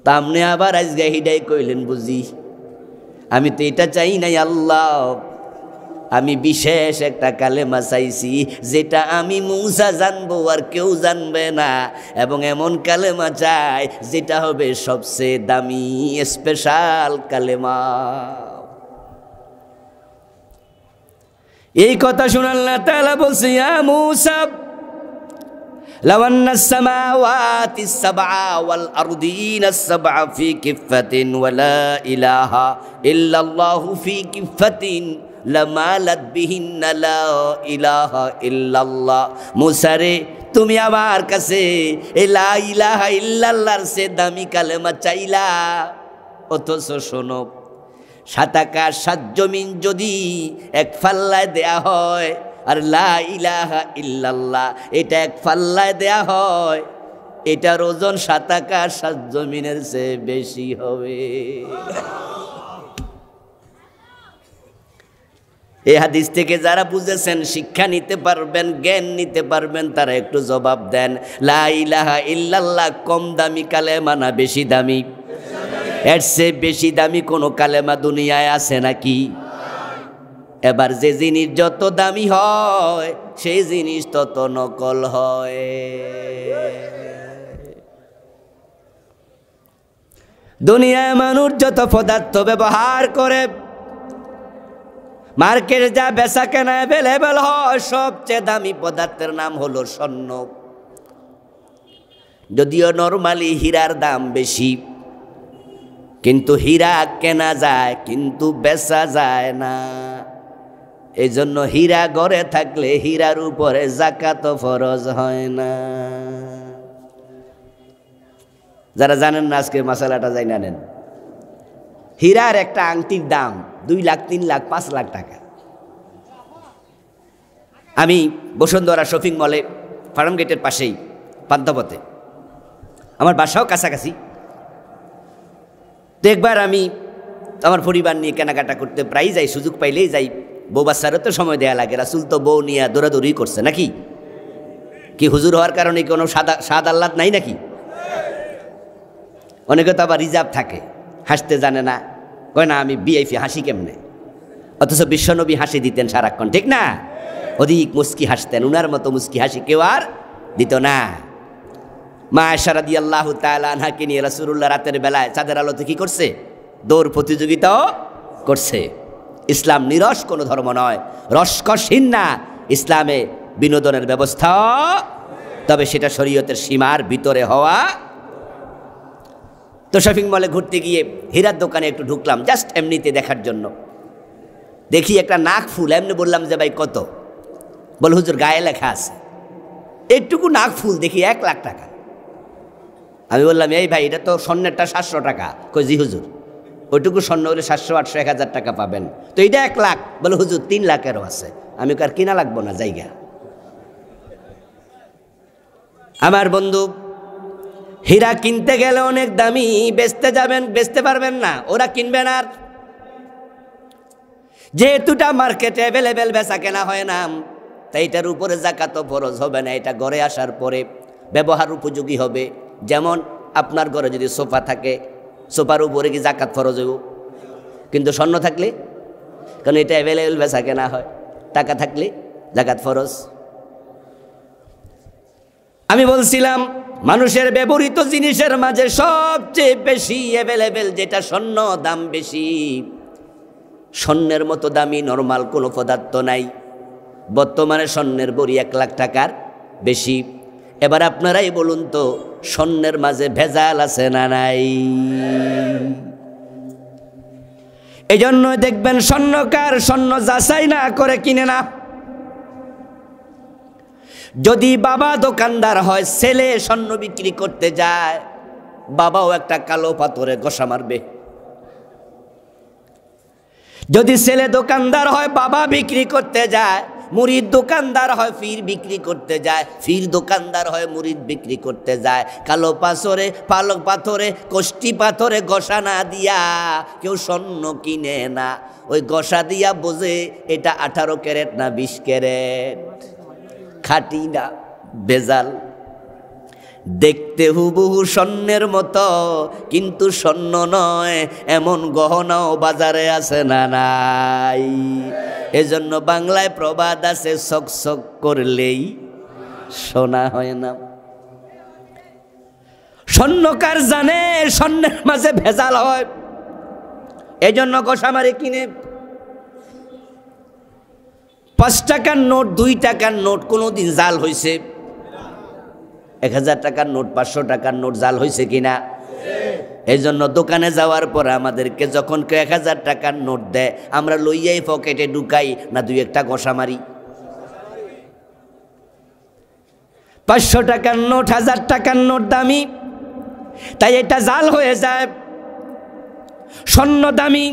তামনে আবার আজগা হিডাই কইলেন বুঝি আমি তো এটা চাই নাই আল্লাহ আমি বিশেষ একটা কালেমা চাইছি যেটা আমি মৌসা জানবো আর কেউ জানবে না এবং এমন কালেমা চাই যেটা হবে সবচেয়ে দামি স্পেশাল কালেমা এই কথা না তালা বলছি মৌসাব لون السماوات السبع والأرضين السبع في كفة ولا إله إلا الله في كفة لمالت بهن لا إله إلا الله মুসারে তুমি আমার কাছে লা ইলাহা ইল্লাল্লাহর সে দামি কালেমা চাইলা অথচ শোনো সাত আকাশ সাত জমিন যদি এক ফাল্লায় দেয়া হয় আর লা ইলাহা ইল্লাল্লাহ এটা এক ফাল্লায় দেয়া হয় এটার ওজন সাত আকাশ সাত জমিনের চেয়ে বেশি হবে এ হাদিস থেকে যারা বুঝেছেন শিক্ষা নিতে পারবেন জ্ঞান নিতে পারবেন তারা একটু জবাব দেন লাহা ইল্লাল্লাহ কম দামি কালেমা না বেশি দামি এর চেয়ে বেশি দামি কোনো কালেমা দুনিয়ায় আছে নাকি এবার যে জিনিস যত দামি হয় সেই জিনিস তত নকল হয় দুনিয়ায় মানুষ যত পদার্থ ব্যবহার করে মার্কেট যা বেচা কেনা অ্যাভেলেবেল হয় সবচেয়ে দামি পদার্থের নাম হলো স্বর্ণ যদিও নর্মালি হীরার দাম বেশি কিন্তু হীরা কেনা যায় কিন্তু বেচা যায় না এই জন্য হীরা গড়ে থাকলে হীরার উপরে জাকাত ফরজ হয় না যারা জানেন না আজকে মশালাটা যাই না নেন হীরার একটা আংটির দাম দুই লাখ তিন লাখ পাঁচ লাখ টাকা আমি বসুন্ধরা শপিং মলে ফার্ম গেটের পাশেই পান্তপথে আমার বাসাও কাছাকাছি তো একবার আমি আমার পরিবার নিয়ে কেনাকাটা করতে প্রায়ই যাই সুযোগ পাইলেই যাই বউ বাচ্চারও তো সময় দেয়া লাগে রাসুল তো বউ নিয়ে দৌড়াদৌড়ি করছে নাকি কি হুজুর হওয়ার কারণে কোনো সাদা সাদ আহ্লাদ নাই নাকি অনেকে তো আবার রিজার্ভ থাকে হাসতে জানে না কয় না আমি বিআইপি হাসি কেমনে অথচ বিশ্বনবী হাসি দিতেন সারাক্ষণ ঠিক না অধিক মুস্কি হাসতেন উনার মতো মুস্কি হাসি কেউ আর দিত না মা সারাদি আল্লাহ তালাহাকে নিয়ে রাসুরুল্লাহ রাতের বেলায় চাঁদের আলোতে কি করছে দৌড় প্রতিযোগিতাও করছে ইসলাম নিরস কোনো ধর্ম নয় রসকসীন না ইসলামে বিনোদনের ব্যবস্থা তবে সেটা শরীয়তের সীমার ভিতরে হওয়া তো শপিং মলে ঘুরতে গিয়ে হীরার দোকানে একটু ঢুকলাম জাস্ট এমনিতে দেখার জন্য দেখি একটা নাক ফুল এমনি বললাম যে ভাই কত বল হুজুর গায়ে লেখা আছে একটুকু নাক ফুল দেখি এক লাখ টাকা আমি বললাম এই ভাই এটা তো স্বর্ণেরটা সাতশো টাকা কই জি হুজুর ওইটুকু স্বর্ণ হলে সাতশো আটশো এক হাজার টাকা পাবেন তো এটা এক লাখ বলে হুজুর তিন লাখেরও আছে আমি কার কিনা লাগবো না জায়গা আমার বন্ধু হীরা কিনতে গেলে অনেক দামি বেচতে যাবেন বেচতে পারবেন না ওরা কিনবেন আর যেহেতুটা মার্কেটে অ্যাভেলেবেল বেচা কেনা হয় না তাই এটার উপরে তো ফরজ হবে না এটা ঘরে আসার পরে ব্যবহার উপযোগী হবে যেমন আপনার ঘরে যদি সোফা থাকে সোফার উপরে কি জাকাত ফরজ হইব কিন্তু স্বর্ণ থাকলে কারণ এটা অ্যাভেলেবেল বেচা কেনা হয় টাকা থাকলে জাকাত ফরজ আমি বলছিলাম মানুষের ব্যবহৃত জিনিসের মাঝে সবচেয়ে বেশি অ্যাভেলেবেল যেটা স্বর্ণ দাম বেশি স্বর্ণের মতো দামি নর্মাল কোনো পদার্থ নাই বর্তমানে স্বর্ণের বড়ি এক লাখ টাকার বেশি এবার আপনারাই বলুন তো স্বর্ণের মাঝে ভেজাল আছে না নাই এই জন্য দেখবেন স্বর্ণকার স্বর্ণ যাচাই না করে কিনে না যদি বাবা দোকানদার হয় ছেলে স্বর্ণ বিক্রি করতে যায় বাবাও একটা কালো পাথরে গোসা মারবে যদি ছেলে দোকানদার হয় বাবা বিক্রি করতে যায় মুড়ির দোকানদার হয় ফির বিক্রি করতে যায় ফির দোকানদার হয় মুড়ির বিক্রি করতে যায় কালো পাথরে পালক পাথরে কষ্টি পাথরে গসা না দিয়া কেউ স্বর্ণ কিনে না ওই গসা দিয়া বোঝে এটা আঠারো ক্যারেট না বিশ ক্যারেট খাটি না বেজাল দেখতে হুবহু স্বর্ণের মতো কিন্তু স্বর্ণ নয় এমন গহনাও বাজারে আছে না নাই এজন্য বাংলায় প্রবাদ আছে সকসক করলেই শোনা হয় না স্বর্ণকার জানে স্বর্ণের মাঝে ভেজাল হয় এজন্য গোসামারে কিনে পাঁচ টাকার নোট দুই টাকার নোট কোনো দিন জাল হয়েছে এক হাজার টাকার নোট পাঁচশো টাকার নোট জাল হয়েছে কিনা এই জন্য দোকানে যাওয়ার পর আমাদেরকে যখন কেউ এক হাজার টাকার নোট দেয় আমরা লইয়াই পকেটে ঢুকাই না দুই একটা ঘষা মারি পাঁচশো টাকার নোট হাজার টাকার নোট দামি তাই এটা জাল হয়ে যায় স্বর্ণ দামি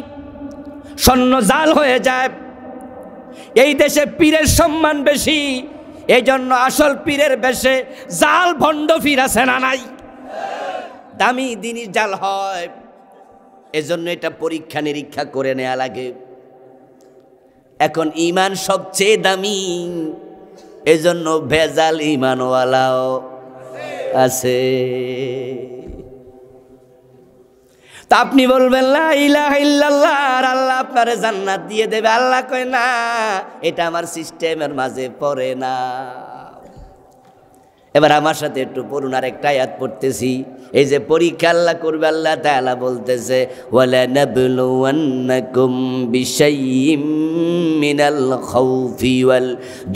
স্বর্ণ জাল হয়ে যায় এই দেশে পীরের সম্মান বেশি এই জন্য আসল পীরের বেশে জাল ভণ্ড ফিরা না নাই দামি জিনিস জাল হয় এজন্য এটা পরীক্ষা নিরীক্ষা করে নেওয়া লাগে এখন ইমান সবচেয়ে দামি এজন্য ভেজাল ইমানওয়ালাও আছে তা আপনি বলবেন আর আল্লাহ আপনার জান্নাত দিয়ে দেবে আল্লাহ কয় না এটা আমার সিস্টেমের মাঝে পড়ে না এবার আমার সাথে একটু পড়ুন আর একটা আয়াত পড়তেছি এই যে পরীক্ষা আল্লাহ করবে আল্লাহ তাআলা বলতেছে ওয়ালা নাবলুওয়ান্নাকুম বিশাইয়্যিম মিনাল খৌফি ওয়াল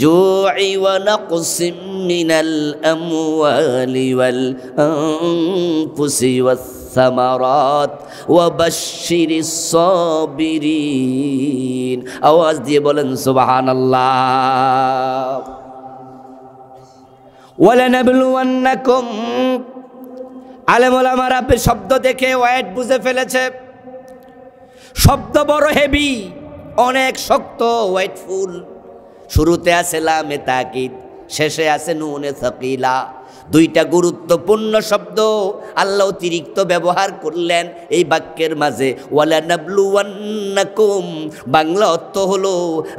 জুই ওয়া নাকসিম মিনাল আমওয়ালি ওয়াল আনফুসি ওয়াস والثمرات وبشر الصابرين আওয়াজ দিয়ে বলেন সুবহানাল্লাহ ওয়ালানাবলুওয়ান্নাকুম আলেম ওলামারা শব্দ দেখে ওয়েট বুঝে ফেলেছে শব্দ বড় হেভি অনেক শক্ত ওয়েটফুল শুরুতে আছে লামে তাকিদ শেষে আছে নুনে সকিলা দুইটা গুরুত্বপূর্ণ শব্দ আল্লাহ অতিরিক্ত ব্যবহার করলেন এই বাক্যের মাঝে ওয়ালানাবলুয়ান্নাকুম বাংলা অর্থ হলো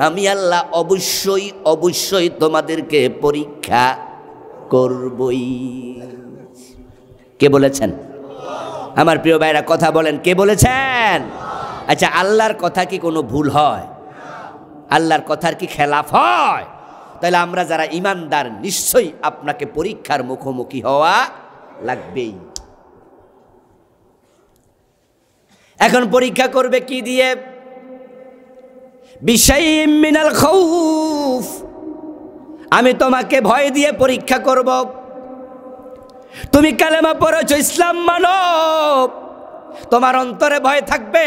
আমি আল্লাহ অবশ্যই অবশ্যই তোমাদেরকে পরীক্ষা করবই কে বলেছেন আমার প্রিয় ভাইরা কথা বলেন কে বলেছেন আচ্ছা আল্লাহর কথা কি কোনো ভুল হয় আল্লাহর কথার কি খেলাফ হয় তাহলে আমরা যারা ইমানদার নিশ্চয়ই আপনাকে পরীক্ষার মুখোমুখি হওয়া লাগবেই এখন পরীক্ষা করবে কি দিয়ে মিনাল খৌফ আমি তোমাকে ভয় দিয়ে পরীক্ষা করব তুমি কালেমা পড়েছ ইসলাম মানব তোমার অন্তরে ভয় থাকবে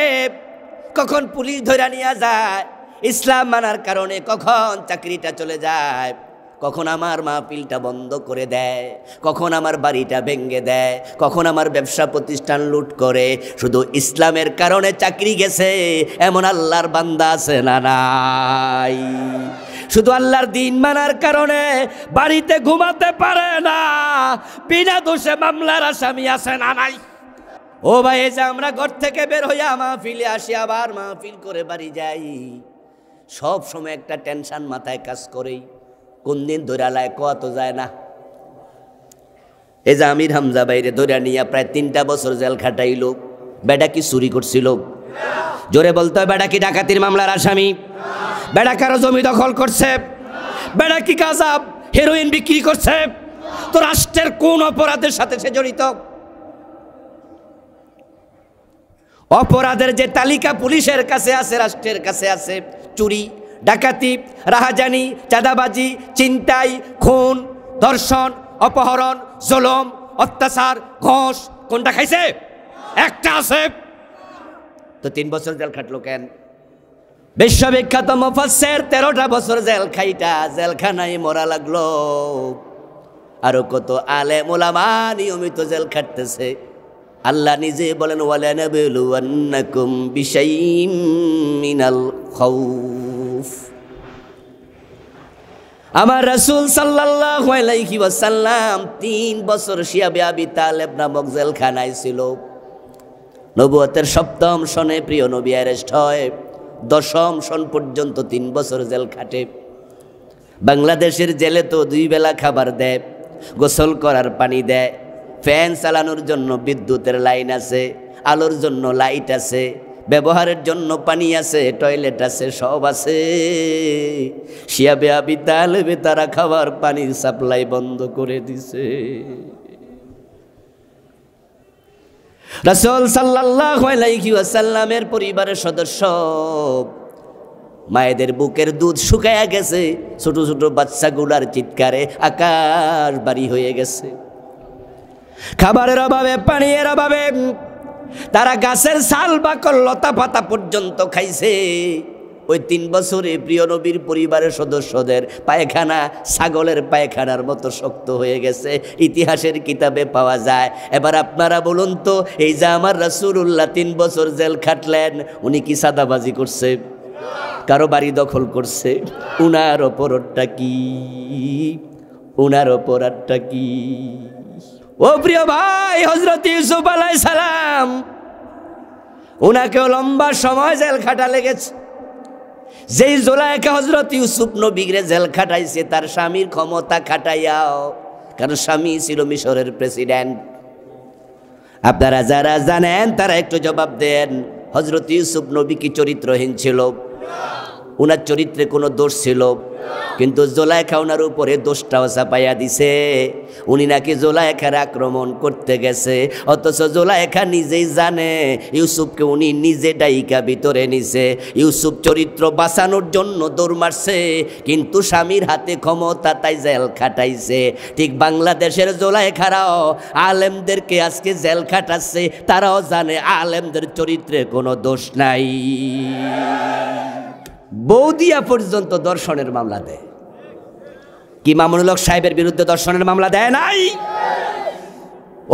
কখন পুলিশ ধরে নিয়ে যায় ইসলাম মানার কারণে কখন চাকরিটা চলে যায় কখন আমার মাহফিলটা বন্ধ করে দেয় কখন আমার বাড়িটা ভেঙ্গে দেয় কখন আমার ব্যবসা প্রতিষ্ঠান লুট করে শুধু ইসলামের কারণে চাকরি গেছে এমন আল্লাহর বান্দা আছে না নাই শুধু আল্লাহর দিন মানার কারণে বাড়িতে ঘুমাতে পারে না বিনা দোষে মামলার আসামি আছে না নাই ও ভাই যে আমরা ঘর থেকে বের হইয়া মাহফিলে আসি আবার মাহফিল করে বাড়ি যাই সব সময় একটা টেনশান মাথায় কাজ করেই কোন দিন ধৈরালায় কত তো যায় না এই যে আমির হামজা বাইরে ধৈরা নিয়ে প্রায় তিনটা বছর জেল খাটাইল বেডা কি চুরি করছিল জোরে বলতে বেডা কি ডাকাতির মামলার আসামি বেডা কারো জমি দখল করছে বেডা কি কাজাব হেরোইন বিক্রি করছে তো রাষ্ট্রের কোন অপরাধের সাথে সে জড়িত অপরাধের যে তালিকা পুলিশের কাছে আছে রাষ্ট্রের কাছে আছে চুরি ডাকাতি রাহাজানি চাঁদাবাজি চিন্তাই খুন ধর্ষণ অপহরণ জলম অত্যাচার ঘোষ কোনটা খাইছে একটা আছে তো তিন বছর জেল খাটলো কেন বিশ্ববিখ্যাত মফাসের তেরোটা বছর জেল খাইটা জেলখানায় মরা লাগলো আরো কত আলে মোলামা নিয়মিত জেল খাটতেছে আল্লাহ নিজে বলেন ওয়ালানাবলুয়ান্নাকুম বিশাইম মিনাল খাউফ আমার রাসূল সাল্লাল্লাহু আলাইহি ওয়াসাল্লাম তিন বছর শিয়াবে আবি তালেব নামক জেলখানায় ছিল নবুয়তের সপ্তম শনে প্রিয় নবী অ্যারেস্ট হয় দশম শন পর্যন্ত তিন বছর জেল খাটে বাংলাদেশের জেলে তো দুই বেলা খাবার দেয় গোসল করার পানি দেয় ফ্যান চালানোর জন্য বিদ্যুতের লাইন আছে আলোর জন্য লাইট আছে ব্যবহারের জন্য পানি আছে টয়লেট আছে সব আছে শিয়া বেয়া তালেবে তারা খাবার পানির সাপ্লাই বন্ধ করে দিছে রাসল সাল্লাহামের পরিবারের সদস্য মায়েদের বুকের দুধ শুকায়া গেছে ছোট ছোট বাচ্চাগুলার চিৎকারে আকাশ বাড়ি হয়ে গেছে খাবারের অভাবে পানির অভাবে তারা গাছের শাল বাকল লতা পাতা পর্যন্ত খাইছে ওই তিন বছরে প্রিয় নবীর পরিবারের সদস্যদের পায়খানা ছাগলের পায়খানার মতো শক্ত হয়ে গেছে ইতিহাসের কিতাবে পাওয়া যায় এবার আপনারা বলুন তো এই যে আমার রাসুলুল্লাহ তিন বছর জেল খাটলেন উনি কি সাদাবাজি করছে কারো বাড়ি দখল করছে উনার অপরাধটা কি উনার অপরাধটা কি ও প্রিয় ভাই হজরত ইউসুফ আলাই সালাম ওনাকেও লম্বা সময় জেল খাটা লেগেছে যেই জোলায়কে হজরত ইউসুফ নবীগরে জেল খাটাইছে তার স্বামীর ক্ষমতা খাটাইয়াও কারণ স্বামী ছিল মিশরের প্রেসিডেন্ট আপনারা যারা জানেন তারা একটু জবাব দেন হজরত ইউসুফ নবী কি চরিত্রহীন ছিল ওনার চরিত্রে কোনো দোষ ছিল কিন্তু জোলায়খা ওনার উপরে দোষটাও চাপাইয়া দিছে উনি নাকি জোলায়খার আক্রমণ করতে গেছে অথচ জোলায়খা নিজেই জানে ইউসুফকে উনি নিজে ডাইকা ভিতরে নিছে ইউসুফ চরিত্র বাঁচানোর জন্য দৌড় মারছে কিন্তু স্বামীর হাতে ক্ষমতা তাই জেল খাটাইছে ঠিক বাংলাদেশের জোলায়খারাও আলেমদেরকে আজকে জেল খাটাচ্ছে তারাও জানে আলেমদের চরিত্রে কোনো দোষ নাই বৌদিয়া পর্যন্ত দর্শনের মামলা দেয় কি মামুনুলক সাহেবের বিরুদ্ধে দর্শনের মামলা দেয় নাই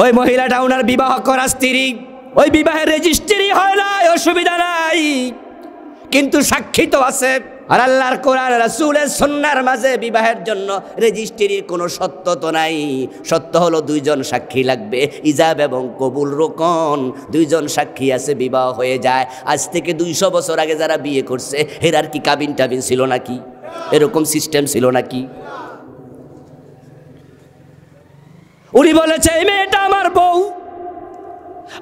ওই মহিলাটা ওনার বিবাহ করা স্ত্রী ওই বিবাহের রেজিস্ট্রি হয় নাই অসুবিধা নাই কিন্তু সাক্ষী তো আছে আর আল্লাহর কোরআন রাসুলের সন্ন্যার মাঝে বিবাহের জন্য রেজিস্ট্রির কোনো সত্য তো নাই সত্য হলো দুইজন সাক্ষী লাগবে ইজাব এবং কবুল রোকন দুইজন সাক্ষী আছে বিবাহ হয়ে যায় আজ থেকে দুইশো বছর আগে যারা বিয়ে করছে হেরার কি কাবিন টাবিন ছিল নাকি এরকম সিস্টেম ছিল নাকি উনি বলেছে এই মেয়েটা আমার বউ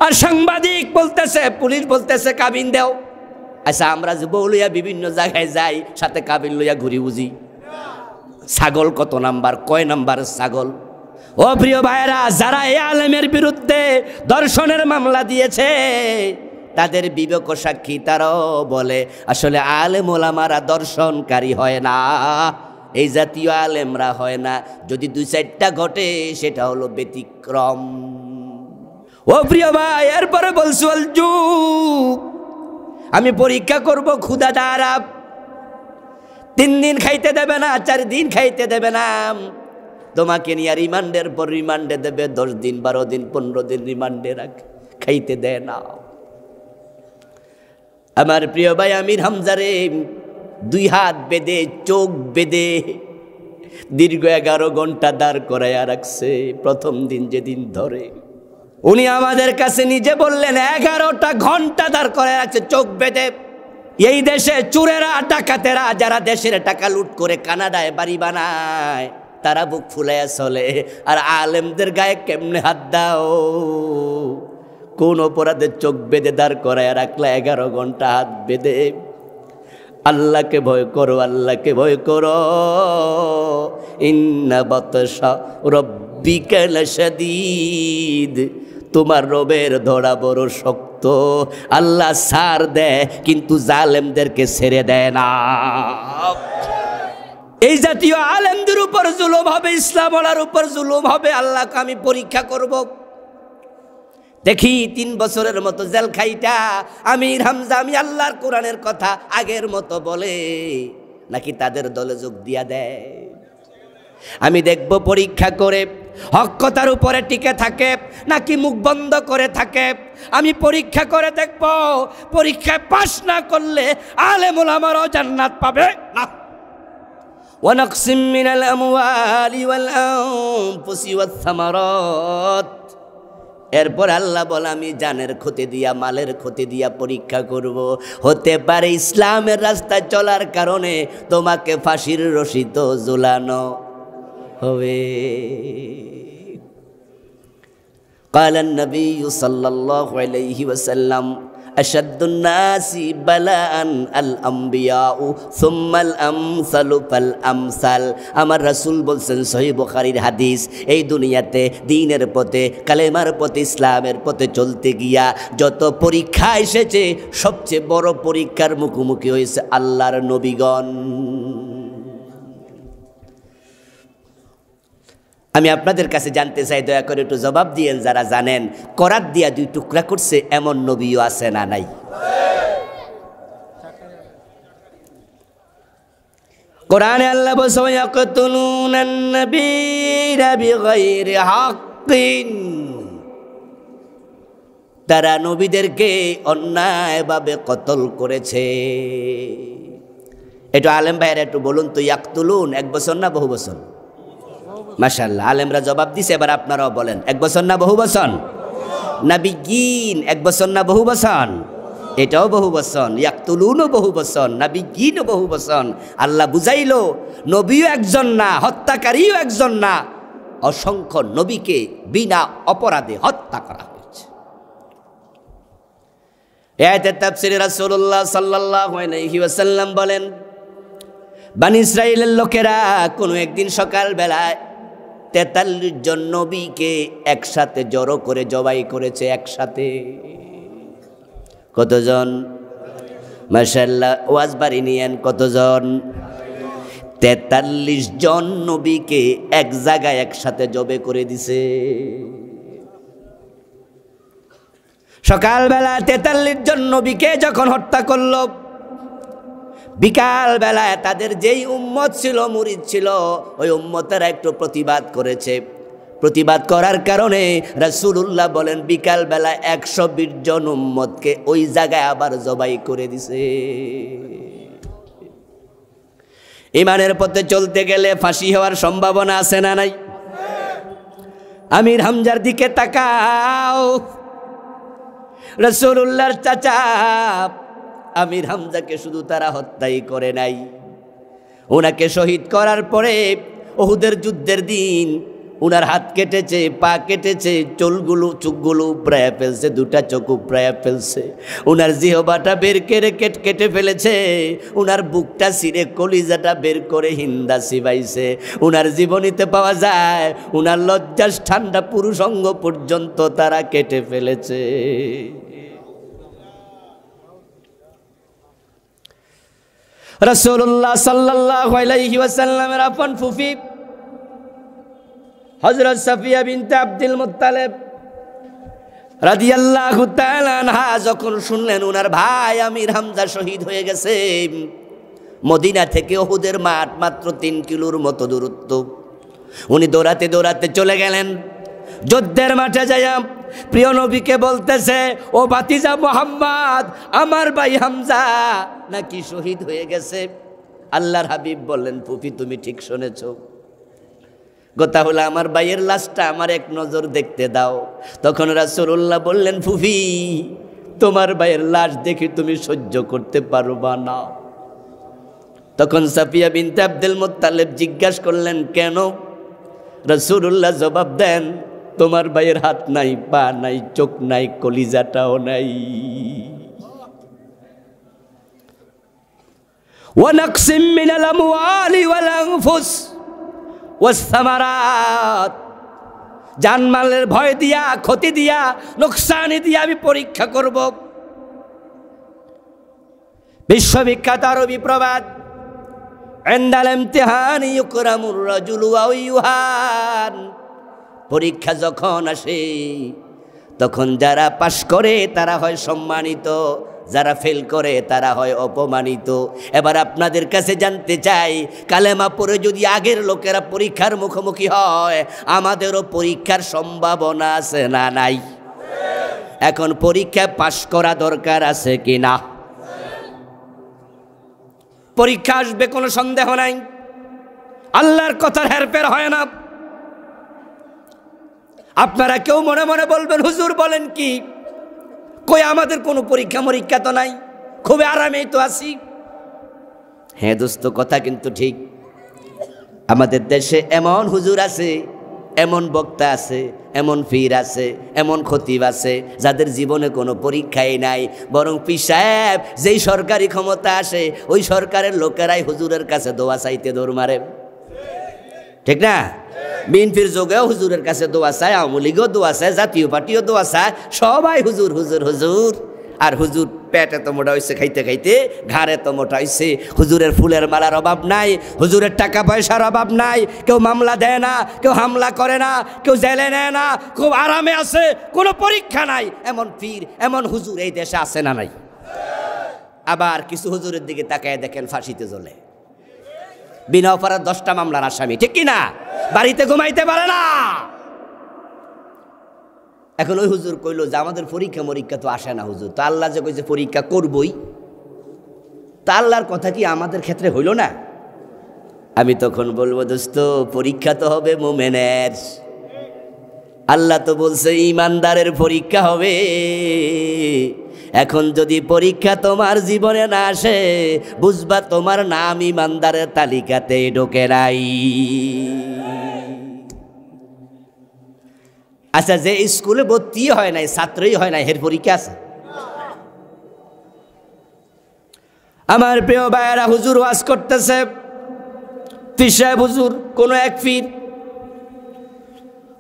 আর সাংবাদিক বলতেছে পুলিশ বলতেছে কাবিন দেও আচ্ছা আমরা যুব লইয়া বিভিন্ন জায়গায় যাই সাথে কাবিল লইয়া ঘুরি বুঝি ছাগল কত নাম্বার কয় নাম্বার ছাগল ও প্রিয় ভাইরা যারা এ আলেমের বিরুদ্ধে দর্শনের মামলা দিয়েছে তাদের বিবেক সাক্ষী তারাও বলে আসলে আলেম ওলামারা দর্শনকারী হয় না এই জাতীয় আলেমরা হয় না যদি দুই চারটা ঘটে সেটা হলো ব্যতিক্রম ও প্রিয় ভাই এরপরে বলছুয়াল যুগ আমি পরীক্ষা করব ক্ষুদা দ্বারা তিন দিন খাইতে দেবে না চার দিন খাইতে দেবে না তোমাকে নিয়ে রিমান্ডের পর রিমান্ডে দেবে দশ দিন বারো দিন পনেরো দিন রিমান্ডে রাখ খাইতে দেয় না আমার প্রিয় ভাই আমির হামজারে দুই হাত বেঁধে চোখ বেঁধে দীর্ঘ এগারো ঘন্টা দাঁড় করাইয়া রাখছে প্রথম দিন যেদিন ধরে উনি আমাদের কাছে নিজে বললেন এগারোটা ঘন্টা দাঁড় করে রাখছে চোখ বেঁধে এই দেশে চোরেরা টাকাতেরা যারা দেশের টাকা লুট করে কানাডায় বাড়ি বানায় তারা বুক ফুলে চলে আর আলেমদের গায়ে কেমনে হাত দাও কোন অপরাধের চোখ বেঁধে দাঁড় করায় রাখলে এগারো ঘন্টা হাত বেঁধে আল্লাহকে ভয় করো আল্লাহকে ভয় করো ইন্নাবত বতসা রব্বিকাল সাদীদ তোমার রবের ধরা বড় শক্ত আল্লাহ সার দেয় কিন্তু জালেমদেরকে ছেড়ে দেয় না এই জাতীয় আলেমদের উপর জুলুম হবে ইসলামলার উপর জুলুম হবে আল্লাহকে আমি পরীক্ষা করব। দেখি তিন বছরের মতো জেল খাইটা আমি হামজা আমি আল্লাহর কোরআনের কথা আগের মতো বলে নাকি তাদের দলে যোগ দিয়া দেয় আমি দেখব পরীক্ষা করে হকতার উপরে টিকে থাকে নাকি মুখ বন্ধ করে থাকে আমি পরীক্ষা করে দেখব পরীক্ষায় পাশ না করলে মোল আমারও জান্নাত পাবে না এরপর আল্লাহ বল আমি জানের ক্ষতি দিয়া মালের ক্ষতি দিয়া পরীক্ষা করব। হতে পারে ইসলামের রাস্তায় চলার কারণে তোমাকে ফাঁসির রশিত ঝুলানো হবে قال নবী صلى الله عليه أشد الناس بلاء الأنبياء ثم الأمثل فالأمثل আমার রাসূল বলছেন সহি হাদিস এই দুনিয়াতে দ্বীনের পথে কালেমার পথে ইসলামের পথে চলতে গিয়া যত পরীক্ষা এসেছে সবচেয়ে বড় পরীক্ষার মুখোমুখি হয়েছে আল্লাহর নবীগণ আমি আপনাদের কাছে জানতে চাই দয়া করে একটু জবাব দিয়েন যারা জানেন করাত দিয়া দুই টুকরা করছে এমন নবীও আছে না নাই কোরআন আল্লাহ তারা নবীদেরকে অন্যায়ভাবে কতল করেছে এটা আলেম ভাইয়ের একটু বলুন তো তুলুন এক বছর না বহু বছর মাসাল্লাহ আলেমরা জবাব দিছে এবার আপনারাও বলেন এক বছর না বহু বছর না বিজ্ঞিন এক বছর না বহু বছর এটাও বহু বচন ইয়াকতুলুনও বহু বচন না বিজ্ঞিনও বহু বচন আল্লাহ বুঝাইল নবীও একজন না হত্যাকারীও একজন না অসংখ্য নবীকে বিনা অপরাধে হত্যা করা হয়েছে বলেন বান ইসরা লোকেরা কোনো একদিন সকালবেলায় তেতাল্লিশ জন নবীকে একসাথে জড়ো করে জবাই করেছে একসাথে কতজন মার্শাল্লাহ ওয়াজ বাড়ি নিয়েন কতজন তেতাল্লিশ জন নবীকে এক জায়গায় একসাথে জবে করে দিছে সকালবেলা তেতাল্লিশ জন নবীকে যখন হত্যা করলো বিকালবেলায় তাদের যেই উম্মত ছিল মুরিদ ছিল ওই উম্মতেরা একটু প্রতিবাদ করেছে প্রতিবাদ করার কারণে রাসুলুল্লাহ বলেন বিকালবেলা একশো বিশ জন উম্মতকে ওই জায়গায় আবার জবাই করে দিছে ইমানের পথে চলতে গেলে ফাঁসি হওয়ার সম্ভাবনা আছে না নাই আমির হামজার দিকে তাকাও রসুল্লাহর চাচা আমির হামজাকে শুধু তারা হত্যাই করে নাই ওনাকে শহীদ করার পরে ওহুদের যুদ্ধের দিন উনার হাত কেটেছে পা কেটেছে চুলগুলো চুকগুলো প্রায় ফেলছে দুটা চোখ উপড়ায়া ফেলছে উনার জিহবাটা বের করে কেট কেটে ফেলেছে উনার বুকটা সিরে কলিজাটা বের করে হিন্দা সিবাইছে উনার জীবনীতে পাওয়া যায় উনার লজ্জাস ঠান্ডা পুরুষঙ্গ পর্যন্ত তারা কেটে ফেলেছে রসুল্লাহ সাল্লাহ আলাইসাল্লামের আপন ফুফি হজরত সাফিয়া বিনতে আব্দুল মুতালেব রাদিয়াল্লাহ তালানহা যখন শুনলেন উনার ভাই আমির হামজা শহীদ হয়ে গেছে মদিনা থেকে ওহুদের মাঠ মাত্র তিন কিলোর মতো দূরত্ব উনি দৌড়াতে দৌড়াতে চলে গেলেন যুদ্ধের মাঠে যাইয়া প্রিয় নবীকে বলতেছে ও বাতিজা মোহাম্মদ আমার ভাই হামজা নাকি শহীদ হয়ে গেছে আল্লাহর হাবিব বললেন পুপি তুমি ঠিক শুনেছ গোতা হলো আমার ভাইয়ের লাশটা আমার এক নজর দেখতে দাও তখন রাসুল্লাহ বললেন ফুফি তোমার ভাইয়ের লাশ দেখে তুমি সহ্য করতে পারবা না তখন সাফিয়া বিনতে আব্দুল মোত্তালেব জিজ্ঞাসা করলেন কেন রসুল্লাহ জবাব দেন তোমার ভাইয়ের হাত নাই পা নাই চোখ নাই কলিজাটাও নাই ونقص من الأموال والأنفس والثمرات জানমালের ভয় দিয়া ক্ষতি দিয়া নোকসানি দিয়া আমি পরীক্ষা করব বিশ্ববিখ্যাত আরবি প্রবাদ এন্দাল ইমতিহান ইউকরামুর রাজুল ওয়া পরীক্ষা যখন আসে তখন যারা পাশ করে তারা হয় সম্মানিত যারা ফেল করে তারা হয় অপমানিত এবার আপনাদের কাছে জানতে চাই কালেমা পরে যদি আগের লোকেরা পরীক্ষার মুখোমুখি হয় আমাদেরও পরীক্ষার সম্ভাবনা আছে না নাই এখন পরীক্ষা পাশ করা দরকার আছে কি না পরীক্ষা আসবে কোনো সন্দেহ নাই আল্লাহর কথার হেরফের হয় না আপনারা কেউ মনে মনে বলবেন হুজুর বলেন কি কই আমাদের কোনো পরীক্ষা মরীক্ষা তো নাই খুবই আরামেই তো আছি হ্যাঁ দোস্ত কথা কিন্তু ঠিক আমাদের দেশে এমন হুজুর আছে এমন বক্তা আছে এমন ফির আছে এমন খতিব আছে যাদের জীবনে কোনো পরীক্ষাই নাই বরং পি সাহেব যেই সরকারি ক্ষমতা আসে ওই সরকারের লোকেরাই হুজুরের কাছে দোয়া চাইতে দৌড় মারে ঠিক না ফির যোগেও হুজুরের কাছে দোয়া চায় আওয়ামী লীগও দোয়া চায় জাতীয় পার্টিও দোয়া চায় সবাই হুজুর হুজুর হুজুর আর হুজুর পেটে তো মোটা হয়েছে খাইতে খাইতে ঘাড়ে তো মোটা হয়েছে হুজুরের ফুলের মালার অভাব নাই হুজুরের টাকা পয়সার অভাব নাই কেউ মামলা দেয় না কেউ হামলা করে না কেউ জেলে নেয় না খুব আরামে আছে কোনো পরীক্ষা নাই এমন পীর এমন হুজুর এই দেশে আছে না নাই আবার কিছু হুজুরের দিকে তাকায় দেখেন ফাঁসিতে জ্বলে বিনা অপরাধ দশটা মামলার আসামি ঠিক কিনা বাড়িতে ঘুমাইতে পারে না এখন ওই হুজুর কইল যে আমাদের পরীক্ষা মরীক্ষা তো আসে না হুজুর তো আল্লাহ যে কইছে পরীক্ষা করবই তা আল্লাহর কথা কি আমাদের ক্ষেত্রে হইল না আমি তখন বলবো দোস্ত পরীক্ষা তো হবে মোমেনের আল্লাহ তো বলছে ইমানদারের পরীক্ষা হবে এখন যদি পরীক্ষা তোমার জীবনে না আসে বুঝবা তোমার নাম ইমানদারের তালিকাতে ঢোকে নাই আচ্ছা যে স্কুলে ভর্তি হয় নাই ছাত্রই হয় নাই হের পরীক্ষা আছে আমার প্রিয় ভাইয়েরা হুজুর ওয়াজ করতেছে তিসায় হুজুর কোনো এক ফির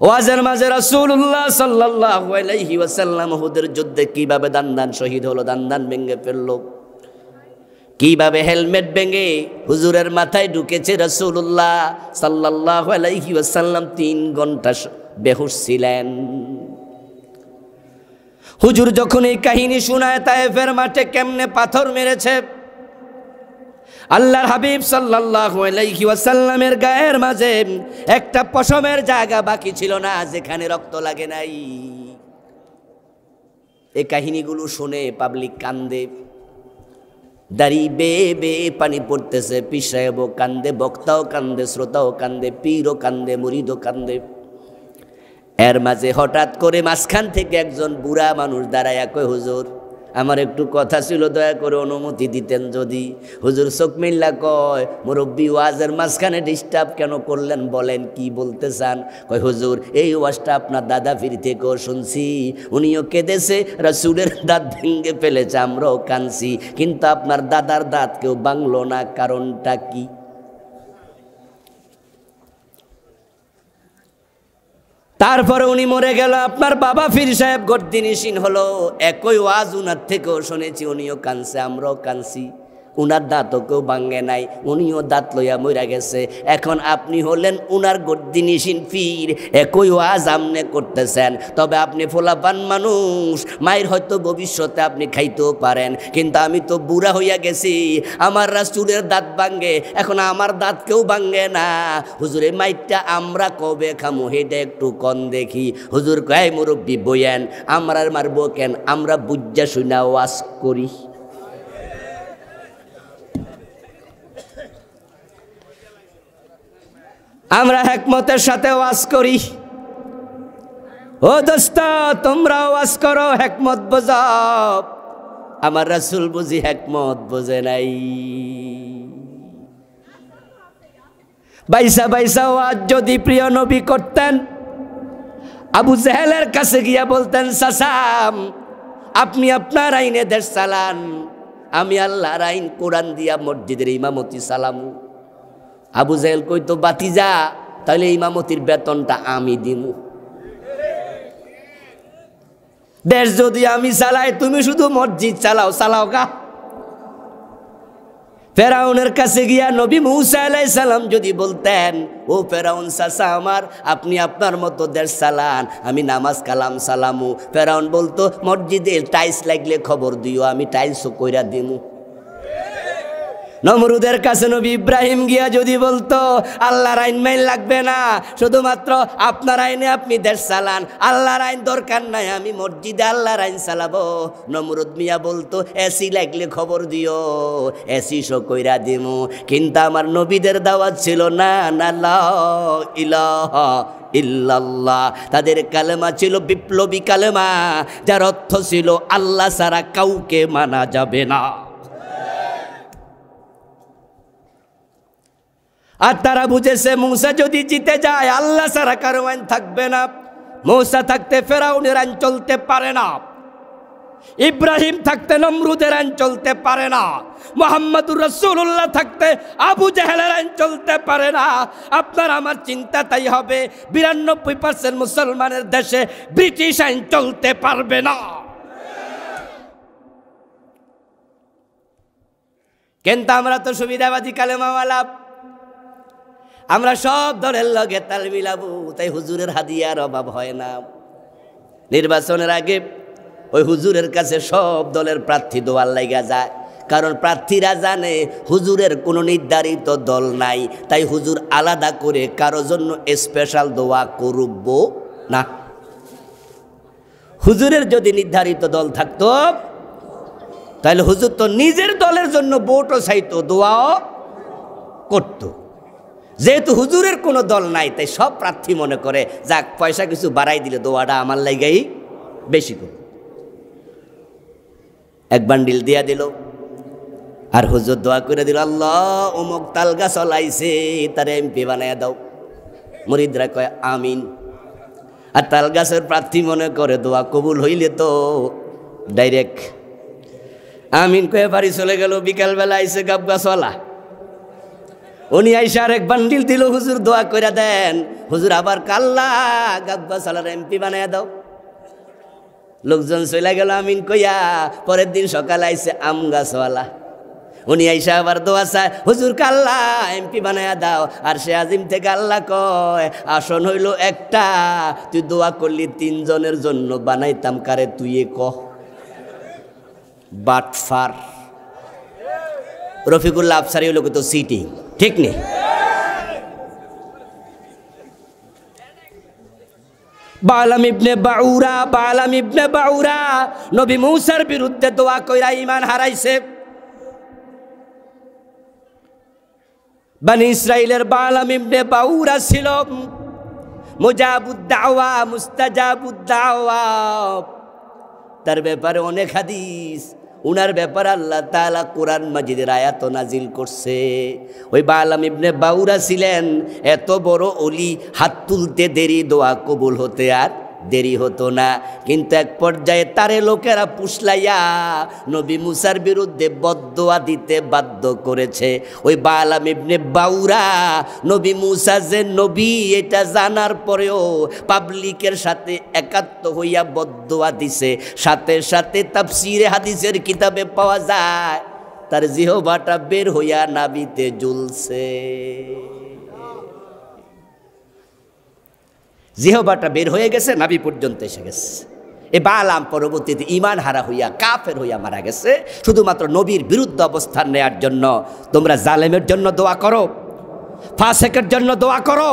ওয়াজের মাঝে রাসূলুল্লাহ সাল্লাল্লাহু আলাইহি ওয়াসাল্লাম যুদ্ধে কিভাবে দান শহীদ হলো দান ভেঙে ফেলল কিভাবে হেলমেট ভেঙে হুজুরের মাথায় ঢুকেছে রসুল্লাহ সাল্লাহ আলাইহি ওয়াসাল্লাম তিন ঘন্টা বেহুশ ছিলেন হুজুর যখন এই কাহিনী শোনায় ফের মাঠে কেমনে পাথর মেরেছে আল্লাহর হাবিব সাল্লাসাল্লামের গায়ের মাঝে একটা পশমের জায়গা বাকি ছিল না যেখানে রক্ত লাগে নাই এই কাহিনীগুলো শুনে পাবলিক কান্দে দাড়ি বে বে পানি পড়তেছে পীর কান্দে বক্তাও কান্দে শ্রোতাও কান্দে পীরও কান্দে মুরিদও কান্দে এর মাঝে হঠাৎ করে মাঝখান থেকে একজন বুড়া মানুষ দাঁড়ায় কয় হুজুর আমার একটু কথা ছিল দয়া করে অনুমতি দিতেন যদি হুজুর শোকমিল্লা কয় মুরব্বী ওয়াজের মাঝখানে ডিস্টার্ব কেন করলেন বলেন কি বলতে চান কয় হুজুর এই ওয়াজটা আপনার দাদা ফিরি থেকেও শুনছি উনিও কেঁদেছে রাসুলের দাঁত ভেঙে ফেলেছে আমরাও কানছি কিন্তু আপনার দাদার দাঁত কেউ বাংলো না কারণটা কী তারপরে উনি মরে গেল আপনার বাবা ফির সাহেব সিন হলো একই ওয়াজ উনার থেকেও শুনেছি উনিও কানছে আমরাও কানছি উনার দাঁতও কেউ ভাঙে নাই উনিও দাঁত লইয়া মইরা গেছে এখন আপনি হলেন উনার নিশিন ফির একই ওয়াজ আমনে করতেছেন তবে আপনি ফোলাপান মানুষ মায়ের হয়তো ভবিষ্যতে আপনি খাইতেও পারেন কিন্তু আমি তো বুড়া হইয়া গেছি আমার চুরের দাঁত ভাঙ্গে এখন আমার দাঁত কেউ ভাঙ্গে না হুজুরে মাইটটা আমরা কবে খামো হেটা একটু কন দেখি হুজুর কয় মুরব্বী বইয়েন আমরা মারবো কেন আমরা বুজ্জা শুনা ওয়াস করি আমরা হেকমতের সাথে ওয়াজ করি ও দোস্ত তোমরা ওয়াজ করো হেকমত বোঝাও আমার রাসুল বুঝি হেকমত বোঝে নাই বাইসা বাইসা ওয়াজ যদি প্রিয় নবী করতেন আবু জেহেলের কাছে গিয়া বলতেন সাসাম আপনি আপনার আইনে দেশ চালান আমি আল্লাহর আইন কোরআন দিয়া মসজিদের ইমামতি সালামু আবু জাহেল কইতো যা তাহলে ইমামতির বেতনটা আমি দিমু দেশ যদি আমি চালাই তুমি শুধু মসজিদ চালাও চালাও কা ফেরাউনের কাছে গিয়া নবী মৌসা আলাই সালাম যদি বলতেন ও ফেরাউন চাচা আমার আপনি আপনার মতো দেশ সালান আমি নামাজ কালাম সালামু ফেরাউন বলতো মসজিদে টাইলস লাগলে খবর দিও আমি টাইলসও কইরা দিমু নমরুদের কাছে নবী ইব্রাহিম গিয়া যদি বলতো আল্লাহর আইন মাইন লাগবে না শুধুমাত্র আপনার আইনে আপনি দেশ চালান আল্লাহর আইন দরকার নাই আমি মসজিদে আল্লাহর আইন চালাবো নমরুদ মিয়া বলতো এসি লাগলে খবর দিও এসি কইরা দিমু কিন্তু আমার নবীদের দাওয়াত ছিল না না ইলাহ ইল্লাল্লাহ তাদের কালেমা ছিল বিপ্লবী কালেমা যার অর্থ ছিল আল্লাহ ছাড়া কাউকে মানা যাবে না আর তারা বুঝেছে মৌসা যদি জিতে যায় আল্লাহ সারা কারো আইন থাকবে না মৌসা থাকতে ফেরাউনের আইন চলতে পারে না ইব্রাহিম থাকতে নমরুদের আইন চলতে পারে না মোহাম্মদুর রসুল্লাহ থাকতে আবু জাহেলের আইন চলতে পারে না আপনার আমার চিন্তা তাই হবে বিরানব্বই পার্সেন্ট মুসলমানের দেশে ব্রিটিশ আইন চলতে পারবে না কিন্তু আমরা তো সুবিধাবাদী কালেমাওয়ালা আমরা সব দলের লগে তাল মিলাবো তাই হুজুরের হাদিয়ার অভাব হয় না নির্বাচনের আগে ওই হুজুরের কাছে সব দলের প্রার্থী দোয়ার লাগা যায় কারণ প্রার্থীরা জানে হুজুরের কোনো নির্ধারিত দল নাই তাই হুজুর আলাদা করে কারো জন্য স্পেশাল দোয়া করব না হুজুরের যদি নির্ধারিত দল থাকত তাহলে হুজুর তো নিজের দলের জন্য বোটও চাইতো দোয়াও করতো যেহেতু হুজুরের কোনো দল নাই তাই সব প্রার্থী মনে করে যাক পয়সা কিছু বাড়াই দিলে দোয়াটা আমার লাগাই বেশি করে এক বান্ডিল দিয়া দিল আর হুজুর দোয়া করে দিল আল্লাহ অমুক তালগা চলাইছে তার এমপি বানাইয়া দাও মরিদরা কয় আমিন আর তালগাছের প্রার্থী মনে করে দোয়া কবুল হইলে তো ডাইরেক্ট আমিন কয়ে বাড়ি চলে গেল বিকালবেলা আইসে গাবগা চলা উনি আইসা আর এক বান্ডিল দিল হুজুর দোয়া করে দেন হুজুর আবার কাল্লা গাব্বা সালার এমপি বানায় দাও লোকজন চলে গেল আমিন কইয়া পরের দিন সকাল আইসে আম গাছওয়ালা উনি আইসা আবার দোয়া চায় হুজুর কাল্লা এমপি বানায়া দাও আর সে আজিম থেকে আল্লাহ কয় আসন হইল একটা তুই দোয়া করলি তিনজনের জন্য বানাইতাম কারে তুই এ ক বাটফার রফিকুল্লাহ আফসারি হলো তো সিটিং ঠিক নেই বালাম ইবনে বাউরা বালাম ইবনে বাউরা নবী মৌসার বিরুদ্ধে দোয়া কইরা ইমান হারাইছে বানি ইসরায়েলের বালাম ইবনে বাউরা ছিল মুজাবুদ্দাওয়া মুস্তাজাবুদ্দাওয়া তার ব্যাপারে অনেক হাদিস উনার ব্যাপারে আল্লাহ তালা কোরআন মাজিদের আয়াত নাজিল করছে ওই বালাম ইবনে বাউরা ছিলেন এত বড় অলি হাত তুলতে দেরি দোয়া কবুল হতে আর দেরি হতো না কিন্তু এক পর্যায়ে তারে লোকেরা পুষলাইয়া নবী মুসার বিরুদ্ধে বদোয়া দিতে বাধ্য করেছে ওই বালাম ইবনে বাউরা নবী মুসা যে নবী এটা জানার পরেও পাবলিকের সাথে একাত্ম হইয়া বদোয়া দিছে সাথে সাথে তাপসিরে হাদিসের কিতাবে পাওয়া যায় তার জিহবাটা বের হইয়া নাবিতে জ্বলছে জিহবাটা বের হয়ে গেছে নাবি পর্যন্ত এসে গেছে এ বালাম পরবর্তীতে ইমান হারা হইয়া কাফের হইয়া মারা গেছে শুধুমাত্র নবীর বিরুদ্ধে অবস্থান নেয়ার জন্য তোমরা জালেমের জন্য দোয়া করো ফাসেকের জন্য দোয়া করো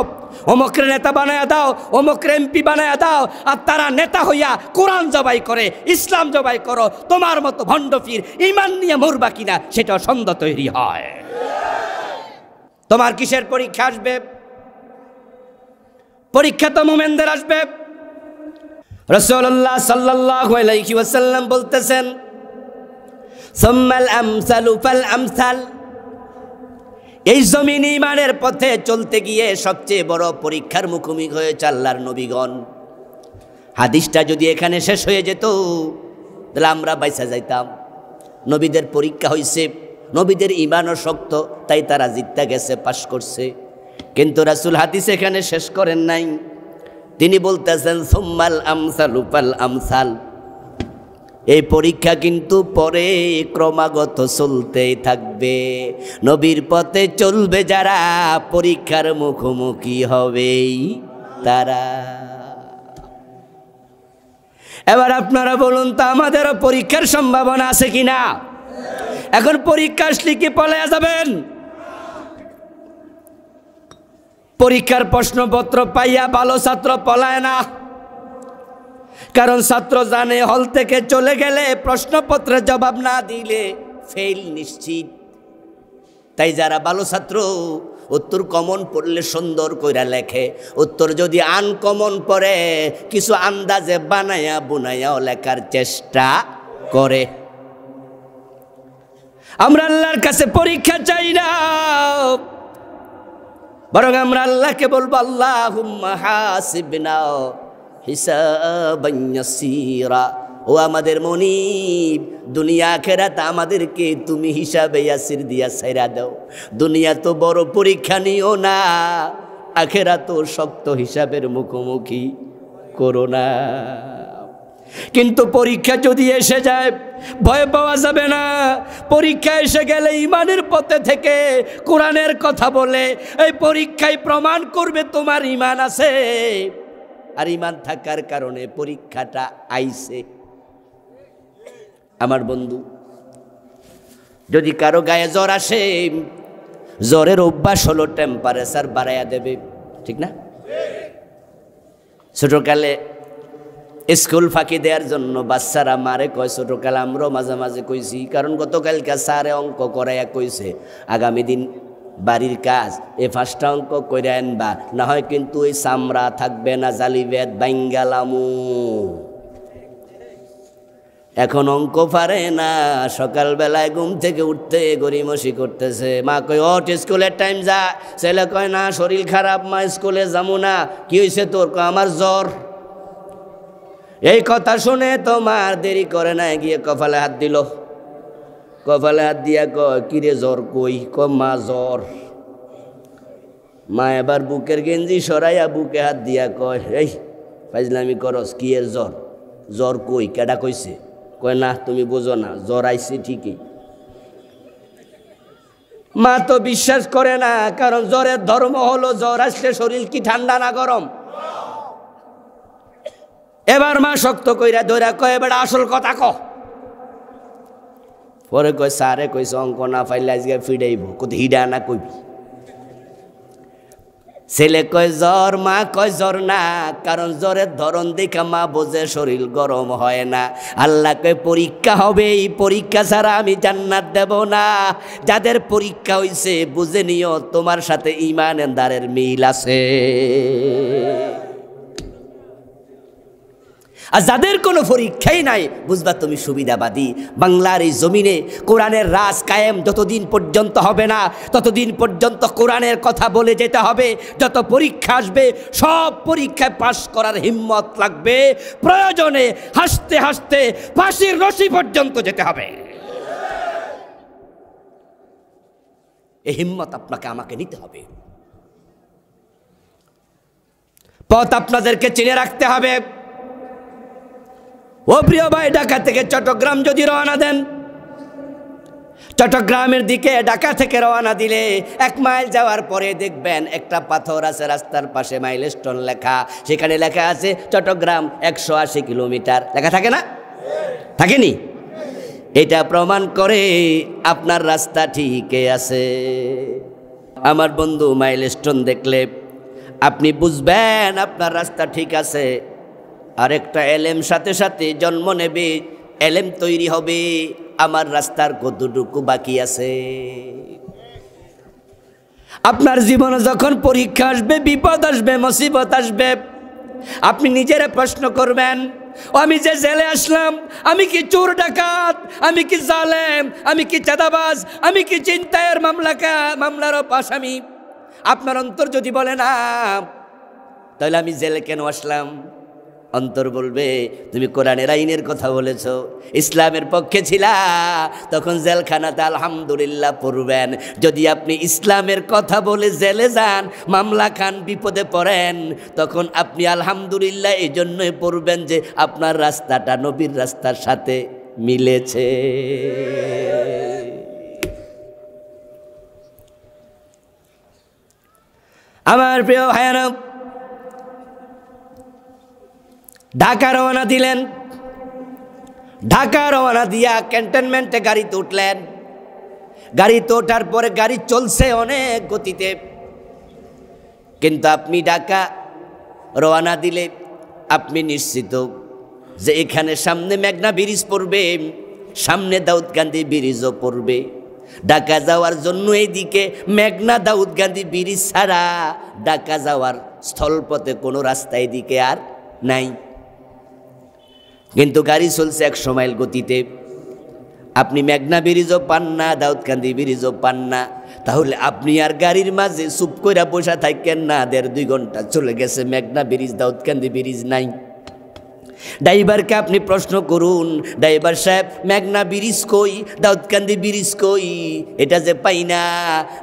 অমুকরে নেতা বানায় দাও অমুকরে এমপি বানায় দাও আর তারা নেতা হইয়া কোরআন জবাই করে ইসলাম জবাই করো তোমার মতো ভণ্ডফির ইমান নিয়ে মরবা কিনা সেটা সন্দেহ তৈরি হয় তোমার কিসের পরীক্ষা আসবে পরীক্ষা তো মোমেনদের আসবে রসল্লাহ সাল্লাহ বলতেছেন সম্মাল আমসাল উফাল আমসাল এই জমিন ইমানের পথে চলতে গিয়ে সবচেয়ে বড় পরীক্ষার মুখোমুখি হয়েছে আল্লাহর নবীগণ হাদিসটা যদি এখানে শেষ হয়ে যেত তাহলে আমরা বাইসা যাইতাম নবীদের পরীক্ষা হয়েছে নবীদের ইমানও শক্ত তাই তারা জিততে গেছে পাশ করছে কিন্তু রাসুল হাদিস এখানে শেষ করেন নাই তিনি বলতেছেন সোম্মাল আমসাল উপাল আমসাল এই পরীক্ষা কিন্তু পরে ক্রমাগত চলতেই থাকবে নবীর পথে চলবে যারা পরীক্ষার মুখোমুখি হবেই তারা এবার আপনারা বলুন তো আমাদেরও পরীক্ষার সম্ভাবনা আছে কি না এখন পরীক্ষা আসলে কি পলায়া যাবেন পরীক্ষার প্রশ্নপত্র পাইয়া ভালো ছাত্র পলায় না কারণ ছাত্র জানে হল থেকে চলে গেলে প্রশ্নপত্রের জবাব না দিলে ফেল নিশ্চিত তাই যারা ভালো ছাত্র উত্তর কমন পড়লে সুন্দর কইরা লেখে উত্তর যদি আনকমন পড়ে কিছু আন্দাজে বানায়া বুনায়াও লেখার চেষ্টা করে আমরা আল্লাহর কাছে পরীক্ষা চাই না বরং আমরা আল্লাহকে বলবো আল্লাহ হাসিবনা হিসাবাইয়াসিরা ও আমাদের মনি দুনিয়া খেরাত আমাদেরকে তুমি হিসাবে আসির দিয়া সেরা দাও দুনিয়া তো বড় পরীক্ষা নিও না আখেরা তো শক্ত হিসাবের মুখোমুখি করো না কিন্তু পরীক্ষা যদি এসে যায় ভয় পাওয়া যাবে না পরীক্ষা এসে গেলে ইমানের পথে থেকে কোরআনের কথা বলে এই পরীক্ষায় প্রমাণ করবে তোমার ইমান আছে আর ইমান থাকার কারণে পরীক্ষাটা আইছে আমার বন্ধু যদি কারো গায়ে জ্বর আসে জ্বরের অভ্যাস হলো টেম্পারেচার বাড়াইয়া দেবে ঠিক না ছোটকালে স্কুল ফাঁকি দেওয়ার জন্য বাচ্চারা মারে কয় ছোটোকাল আমরাও মাঝে মাঝে কইছি কারণ গতকালকে স্যারে অঙ্ক করাইয়া কইছে আগামী দিন বাড়ির কাজ এ ফার্স্ট অঙ্ক করে আনবা না হয় কিন্তু ওই চামড়া থাকবে না জালিবেদ বাঙ্গালামু এখন অঙ্ক পারে না সকালবেলায় ঘুম থেকে উঠতে গরিমসি করতেছে মা কয় ওট স্কুলের টাইম যা ছেলে কয় না শরীর খারাপ মা স্কুলে যাবো না কি হয়েছে তোর আমার জ্বর এই কথা শুনে তোমার দেরি করে না গিয়ে কপালে হাত দিল কপালে হাত দিয়া কিরে জ্বর কই ক মা জ্বর মা এবার বুকের গেঞ্জি সরাইয়া বুকে হাত দিয়া কয় এই ফাইজলামি করস কিয়ের জ্বর জ্বর কই কেডা কইছে কয় না তুমি বোঝো না জ্বর আইছে ঠিকই মা তো বিশ্বাস করে না কারণ জ্বরের ধর্ম হলো জ্বর আসলে শরীর কি ঠান্ডা না গরম এবার মা শক্ত কইরা ধরা কয় এবার আসল কথা ক পরে কয় সারে কইছে অঙ্ক না ফাইলে আজকে ফিডাইব কত হিডা না কইবি ছেলে কয় জ্বর মা কয় জ্বর না কারণ জ্বরের ধরন দেখা মা বোঝে শরীর গরম হয় না আল্লাহ কয় পরীক্ষা হবে এই পরীক্ষা ছাড়া আমি জান্নাত দেব না যাদের পরীক্ষা হয়েছে বুঝে নিও তোমার সাথে ইমান দ্বারের মিল আছে আর যাদের কোনো পরীক্ষাই নাই বুঝবা তুমি সুবিধাবাদী বাংলার এই জমিনে কোরআনের রাজ কায়েম যতদিন পর্যন্ত হবে না ততদিন পর্যন্ত কোরআনের কথা বলে যেতে হবে যত পরীক্ষা আসবে সব পরীক্ষায় পাশ করার হিম্মত লাগবে প্রয়োজনে হাসতে হাসতে ফাঁসির রশি পর্যন্ত যেতে হবে এই হিম্মত আপনাকে আমাকে নিতে হবে পথ আপনাদেরকে চিনে রাখতে হবে ও প্রিয় ভাই ঢাকা থেকে চট্টগ্রাম যদি রওনা দেন চট্টগ্রামের দিকে ঢাকা থেকে রওনা দিলে এক মাইল যাওয়ার পরে দেখবেন একটা পাথর আছে রাস্তার পাশে মাইল স্টোন লেখা সেখানে লেখা আছে চট্টগ্রাম একশো আশি কিলোমিটার লেখা থাকে না থাকেনি এটা প্রমাণ করে আপনার রাস্তা ঠিকই আছে আমার বন্ধু মাইল স্টোন দেখলে আপনি বুঝবেন আপনার রাস্তা ঠিক আছে আরেকটা এলেম সাথে সাথে জন্ম নেবে এলেম তৈরি হবে আমার রাস্তার কতটুকু বাকি আছে আপনার জীবনে যখন পরীক্ষা আসবে বিপদ আসবে মুসিবত আসবে আপনি নিজেরা প্রশ্ন করবেন আমি যে জেলে আসলাম আমি কি চোর ডাকাত আমি কি জালেম আমি কি চাঁদাবাজ আমি কি চিন্তায়ের মামলাকা মামলার আসামি আপনার অন্তর যদি বলে না তাহলে আমি জেলে কেন আসলাম অন্তর বলবে তুমি কোরআনের আইনের কথা বলেছ ইসলামের পক্ষে ছিলা তখন জেলখানাতে আলহামদুলিল্লাহ পড়বেন যদি আপনি ইসলামের কথা বলে জেলে যান মামলা খান বিপদে পড়েন তখন আপনি আলহামদুলিল্লাহ এই জন্যই পড়বেন যে আপনার রাস্তাটা নবীর রাস্তার সাথে মিলেছে আমার প্রিয় ভায়ানব ঢাকা রওনা দিলেন ঢাকা রওনা দিয়া ক্যান্টনমেন্টে গাড়িতে উঠলেন গাড়িতে ওঠার পরে গাড়ি চলছে অনেক গতিতে কিন্তু আপনি ঢাকা রওনা দিলে আপনি নিশ্চিত যে এখানে সামনে মেঘনা ব্রিজ পড়বে সামনে দাউদ গান্ধী ব্রিজও পড়বে ঢাকা যাওয়ার জন্য এইদিকে মেঘনা দাউদ গান্ধী ব্রিজ ছাড়া ঢাকা যাওয়ার স্থলপথে কোনো রাস্তা এদিকে আর নাই কিন্তু গাড়ি চলছে একশো মাইল গতিতে আপনি মেঘনা ব্রিজও পান না দাউদকান্দি ব্রিজও পান না তাহলে আপনি আর গাড়ির মাঝে চুপ করে বসা থাকেন না দেড় দুই ঘন্টা চলে গেছে মেঘনা ব্রিজ দাউদকান্দি ব্রিজ নাই ড্রাইভারকে আপনি প্রশ্ন করুন ড্রাইভার সাহেব মেঘনা ব্রিজ কই দাউদকান্দি ব্রিজ কই এটা যে পাই না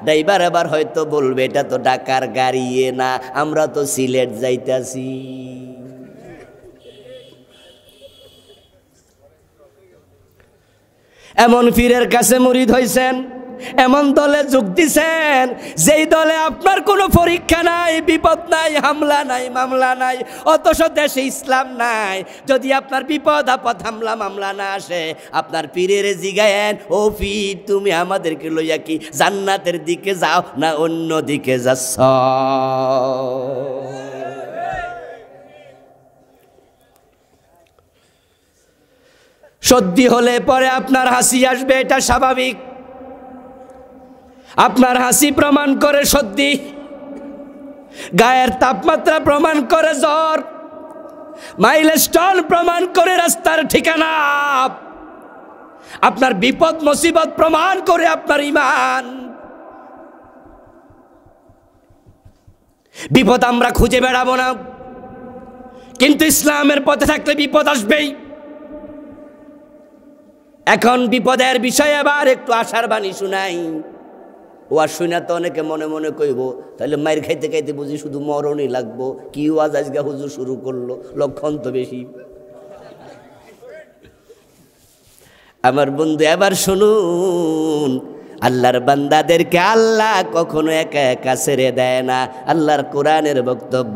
ড্রাইভার আবার হয়তো বলবে এটা তো ডাকার গাড়ি না আমরা তো সিলেট যাইতাছি এমন পীরের কাছে মুরিদ হয়েছেন এমন দলে যোগ দিছেন যেই দলে আপনার কোনো পরীক্ষা নাই বিপদ নাই হামলা নাই মামলা নাই অথচ দেশে ইসলাম নাই যদি আপনার বিপদ আপদ হামলা মামলা না আসে আপনার পীরের জিগায়েন ও পীর তুমি আমাদেরকে লইয়া কি জান্নাতের দিকে যাও না অন্য দিকে যাচ্ছ সর্দি হলে পরে আপনার হাসি আসবে এটা স্বাভাবিক আপনার হাসি প্রমাণ করে সর্দি গায়ের তাপমাত্রা প্রমাণ করে জ্বর মাইলস্টন প্রমাণ করে রাস্তার ঠিকানা আপনার বিপদ মুসিবত প্রমাণ করে আপনার ইমান বিপদ আমরা খুঁজে বেড়াবো না কিন্তু ইসলামের পথে থাকলে বিপদ আসবেই এখন বিপদের বিষয়ে আবার একটু আশার বাণী শুনাই ওয়াজ শুনে তো অনেকে মনে মনে কইব তাহলে মায়ের খাইতে খাইতে বুঝি শুধু মরণই লাগবো কি ওয়াজ আজকে হুজুর শুরু করলো লক্ষণ তো বেশি আমার বন্ধু এবার শুনুন আল্লাহর বান্দাদেরকে আল্লাহ কখনো একা একা ছেড়ে দেয় না আল্লাহর কোরআনের বক্তব্য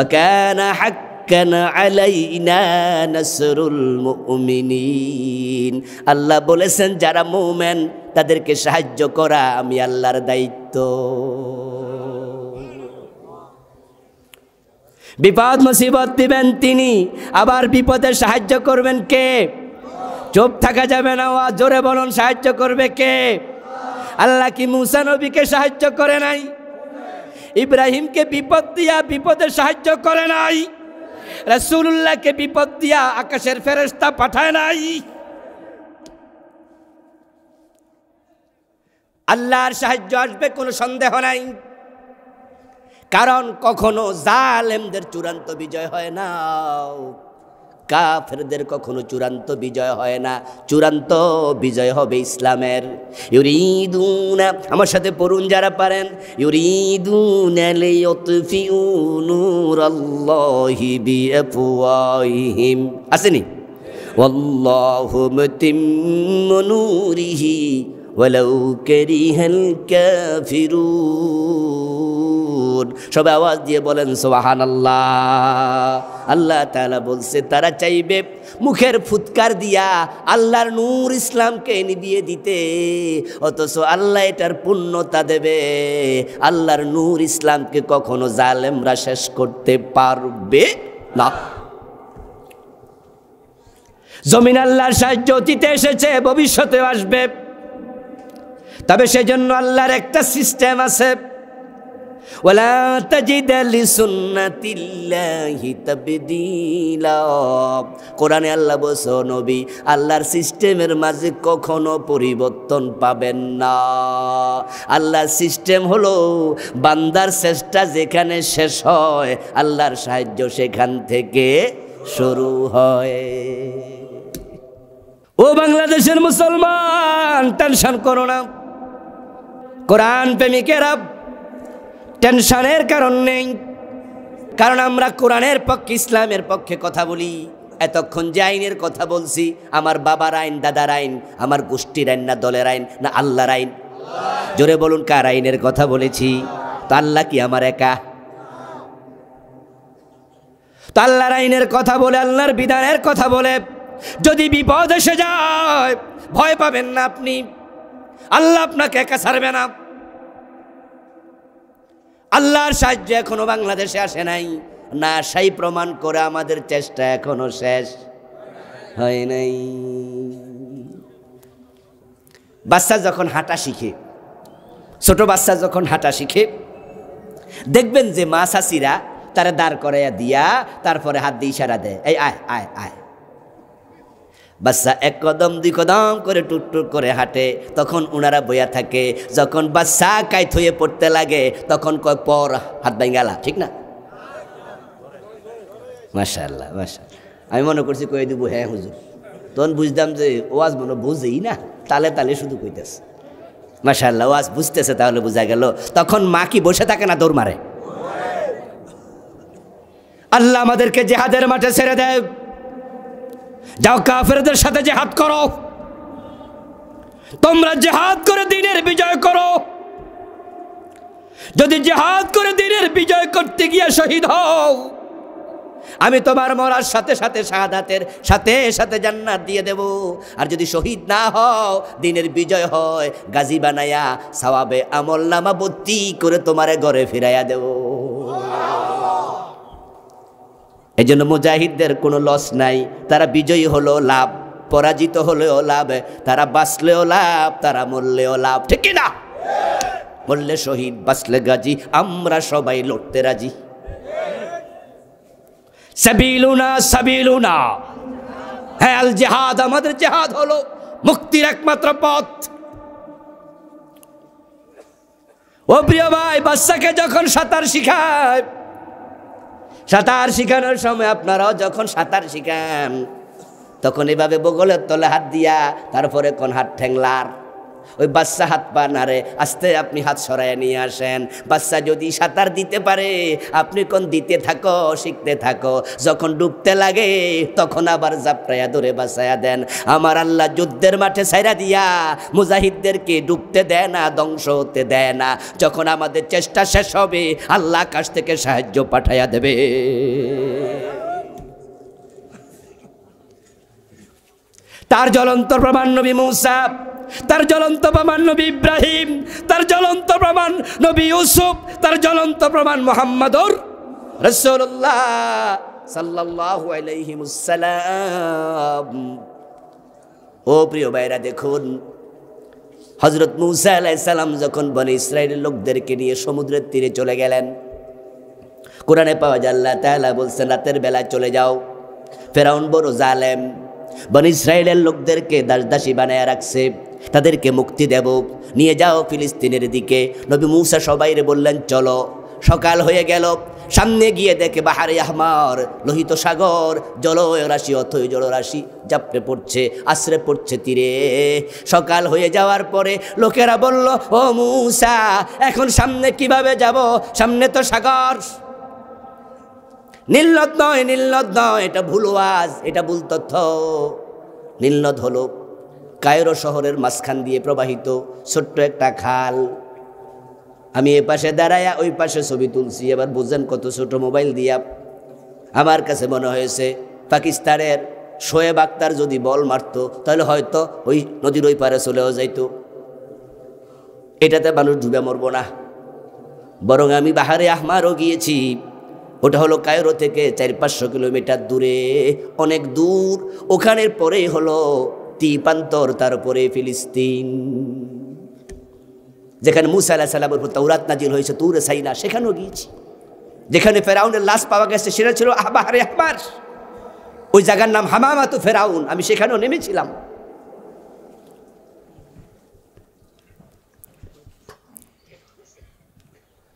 ও কেন হাক আল্লাহ বলেছেন যারা মুমেন তাদেরকে সাহায্য করা আমি আল্লাহর দায়িত্ব বিপদ মুসিবত দিবেন তিনি আবার বিপদে সাহায্য করবেন কে চোপ থাকা যাবে না ও জোরে বলুন সাহায্য করবে কে আল্লাহ কি মুসা নবীকে সাহায্য করে নাই ইব্রাহিমকে বিপদ দিয়া বিপদে সাহায্য করে নাই রসুল্লাহকে বিপদ দিয়া আকাশের ফেরস্তা পাঠায় নাই আল্লাহর সাহায্য আসবে কোনো সন্দেহ নাই কারণ কখনো জালেমদের চূড়ান্ত বিজয় হয় না কাফেরদের কখনো চূড়ান্ত বিজয় হয় না চূড়ান্ত বিজয় হবে ইসলামের ইউরিদুনা আমার সাথে পড়ুন যারা পারেন ইউরিদুনিম আসেনি والله ওয়ালাউ কেরিহেল কাফিরুন সবাই আওয়াজ দিয়ে বলেন সোহান আল্লাহ আল্লাহ তালা বলছে তারা চাইবে মুখের ফুৎকার দিয়া আল্লাহর নূর ইসলামকে এনে দিয়ে দিতে অথচ আল্লাহ এটার পূর্ণতা দেবে আল্লাহর নূর ইসলামকে কখনো জালেমরা শেষ করতে পারবে না জমিন আল্লাহর সাহায্য অতীতে এসেছে ভবিষ্যতে আসবে তবে সেজন্য আল্লাহর একটা সিস্টেম আছে কোরআনে আল্লাহ বলছো নবী আল্লাহর সিস্টেমের মাঝে কখনো পরিবর্তন পাবেন না আল্লাহর সিস্টেম হলো বান্দার চেষ্টা যেখানে শেষ হয় আল্লাহর সাহায্য সেখান থেকে শুরু হয় ও বাংলাদেশের মুসলমান টেনশন করো না কোরআন প্রেমিকেরা টেনশনের কারণ নেই কারণ আমরা কোরআনের পক্ষে ইসলামের পক্ষে কথা বলি এতক্ষণ যে আইনের কথা বলছি আমার বাবার আইন দাদার আইন আমার গোষ্ঠীর আইন না দলের আইন না আল্লাহর আইন জোরে বলুন কার আইনের কথা বলেছি তো আল্লাহ কি আমার একা তো আল্লাহর আইনের কথা বলে আল্লাহর বিধানের কথা বলে যদি বিপদ এসে যায় ভয় পাবেন না আপনি আল্লাহ আপনাকে একা ছাড়বে না আল্লাহর সাহায্য এখনো বাংলাদেশে আসে নাই না সেই প্রমাণ করে আমাদের চেষ্টা এখনো শেষ হয় নাই বাচ্চা যখন হাঁটা শিখে ছোট বাচ্চা যখন হাঁটা শিখে দেখবেন যে মা চাষিরা তারা দাঁড় করাইয়া দিয়া তারপরে হাত দিয়ে ইশারা দেয় এই আয় আয় আয় বাচ্চা এক কদম দুই কদম করে টুকটুক করে হাঁটে তখন ওনারা বইয়া থাকে যখন বাচ্চা কায় থুয়ে পড়তে লাগে তখন কয় পর হাত ব্যাঙ্গালা ঠিক না মাসা আল্লাহ মাসা আমি মনে করছি কয়ে দিব হ্যাঁ হুজুর তখন বুঝতাম যে ওয়াজ মনে বুঝেই না তালে তালে শুধু কইতেছে মাসাল্লাহ ওয়াজ বুঝতেছে তাহলে বোঝা গেল তখন মা কি বসে থাকে না দৌড় মারে আল্লাহ আমাদেরকে জেহাদের মাঠে ছেড়ে দেয় যাও কাফেরদের সাথে জেহাদ করো তোমরা জেহাদ করে দিনের বিজয় করো যদি জেহাদ করে দিনের বিজয় করতে গিয়ে শহীদ হও আমি তোমার মরার সাথে সাথে শাহাদাতের সাথে সাথে জান্নাত দিয়ে দেব আর যদি শহীদ না হও দিনের বিজয় হয় গাজী বানায়া সওয়াবে আমল নামা বত্তি করে তোমারে ঘরে ফিরাইয়া দেব এই জন্য মুজাহিদদের কোনো লস নাই তারা বিজয়ী হলো লাভ পরাজিত হলেও লাভ তারা বাঁচলেও লাভ তারা মরলেও লাভ ঠিক না মরলে শহীদ বাঁচলে গাজি আমরা সবাই লড়তে রাজি সাবিলুনা সাবিলুনা হ্যাঁ আল জেহাদ আমাদের জেহাদ হলো মুক্তির একমাত্র পথ ও প্রিয় ভাই বাচ্চাকে যখন সাঁতার শিখায় সাঁতার শিখানোর সময় আপনারাও যখন সাঁতার শিখান তখন এভাবে বগলের তলে হাত দিয়া তারপরে কোন হাত ঠেংলার ওই বাচ্চা হাত পা নাড়ে আস্তে আপনি হাত সরায় নিয়ে আসেন বাচ্চা যদি সাঁতার দিতে পারে আপনি কোন দিতে থাকো শিখতে থাকো যখন ডুবতে লাগে তখন আবার জাপটায়া ধরে বাঁচায়া দেন আমার আল্লাহ যুদ্ধের মাঠে ছাইরা দিয়া মুজাহিদদেরকে ডুবতে দেয় না ধ্বংস হতে দেয় না যখন আমাদের চেষ্টা শেষ হবে আল্লাহ আকাশ থেকে সাহায্য পাঠাইয়া দেবে তার জ্বলন্ত প্রমাণ নবী মৌসাফ তার জ্বলন্ত প্রমাণ নবী ইব্রাহিম তার জ্বলন্ত প্রমাণ নবী ইউসুফ তার জ্বলন্ত প্রমাণ মোহাম্মদর রসোল্লাহ সাল্লাহু আলাইহিমুসালাম ও প্রিয় ভাইরা দেখুন হজরত মুসা আলাইসাল্লাম যখন বনে ইসরায়েলের লোকদেরকে নিয়ে সমুদ্রের তীরে চলে গেলেন কোরআনে পাওয়া জাল্লা তাহলে বলছেন রাতের বেলায় চলে যাও ফেরাউন বড় জালেম বন ইসরায়েলের লোকদেরকে দাস দাসী বানায় রাখছে তাদেরকে মুক্তি দেব নিয়ে যাও ফিলিস্তিনের দিকে নবী মূসা সবাই বললেন চলো সকাল হয়ে গেল সামনে গিয়ে দেখে বাহারে আহমার লোহিত সাগর রাশি অথই জলরাশি জাপড়ে পড়ছে আশ্রে পড়ছে তীরে সকাল হয়ে যাওয়ার পরে লোকেরা বলল ও মূসা এখন সামনে কিভাবে যাব সামনে তো সাগর নীলনদ নয় নীলনদ নয় এটা ভুল আজ এটা ভুল তথ্য নীলনদ হলো কায়রো শহরের মাঝখান দিয়ে প্রবাহিত ছোট্ট একটা খাল আমি এ পাশে দাঁড়ায়া ওই পাশে ছবি তুলছি এবার বুঝলেন কত ছোট মোবাইল দিয়া আমার কাছে মনে হয়েছে পাকিস্তানের শোয়েব আক্তার যদি বল মারত তাহলে হয়তো ওই নদীর ওই পারে চলেও যাইতো এটাতে মানুষ ডুবে মরব না বরং আমি বাহারে আহমারও গিয়েছি ওটা হলো কায়রো থেকে চার পাঁচশো কিলোমিটার দূরে অনেক দূর ওখানের পরেই হলো প্রান্তর তারপরে ফিলিস্তিন যেখানে মুসা আল্লাহ সাল্লামের উপর তৌরাত নাজিল হয়েছে তুরে সাইনা সেখানেও গিয়েছি যেখানে ফেরাউনের লাশ পাওয়া গেছে সেটা ছিল আহবাহারে আহবার ওই জায়গার নাম হামামাতু ফেরাউন আমি সেখানেও নেমেছিলাম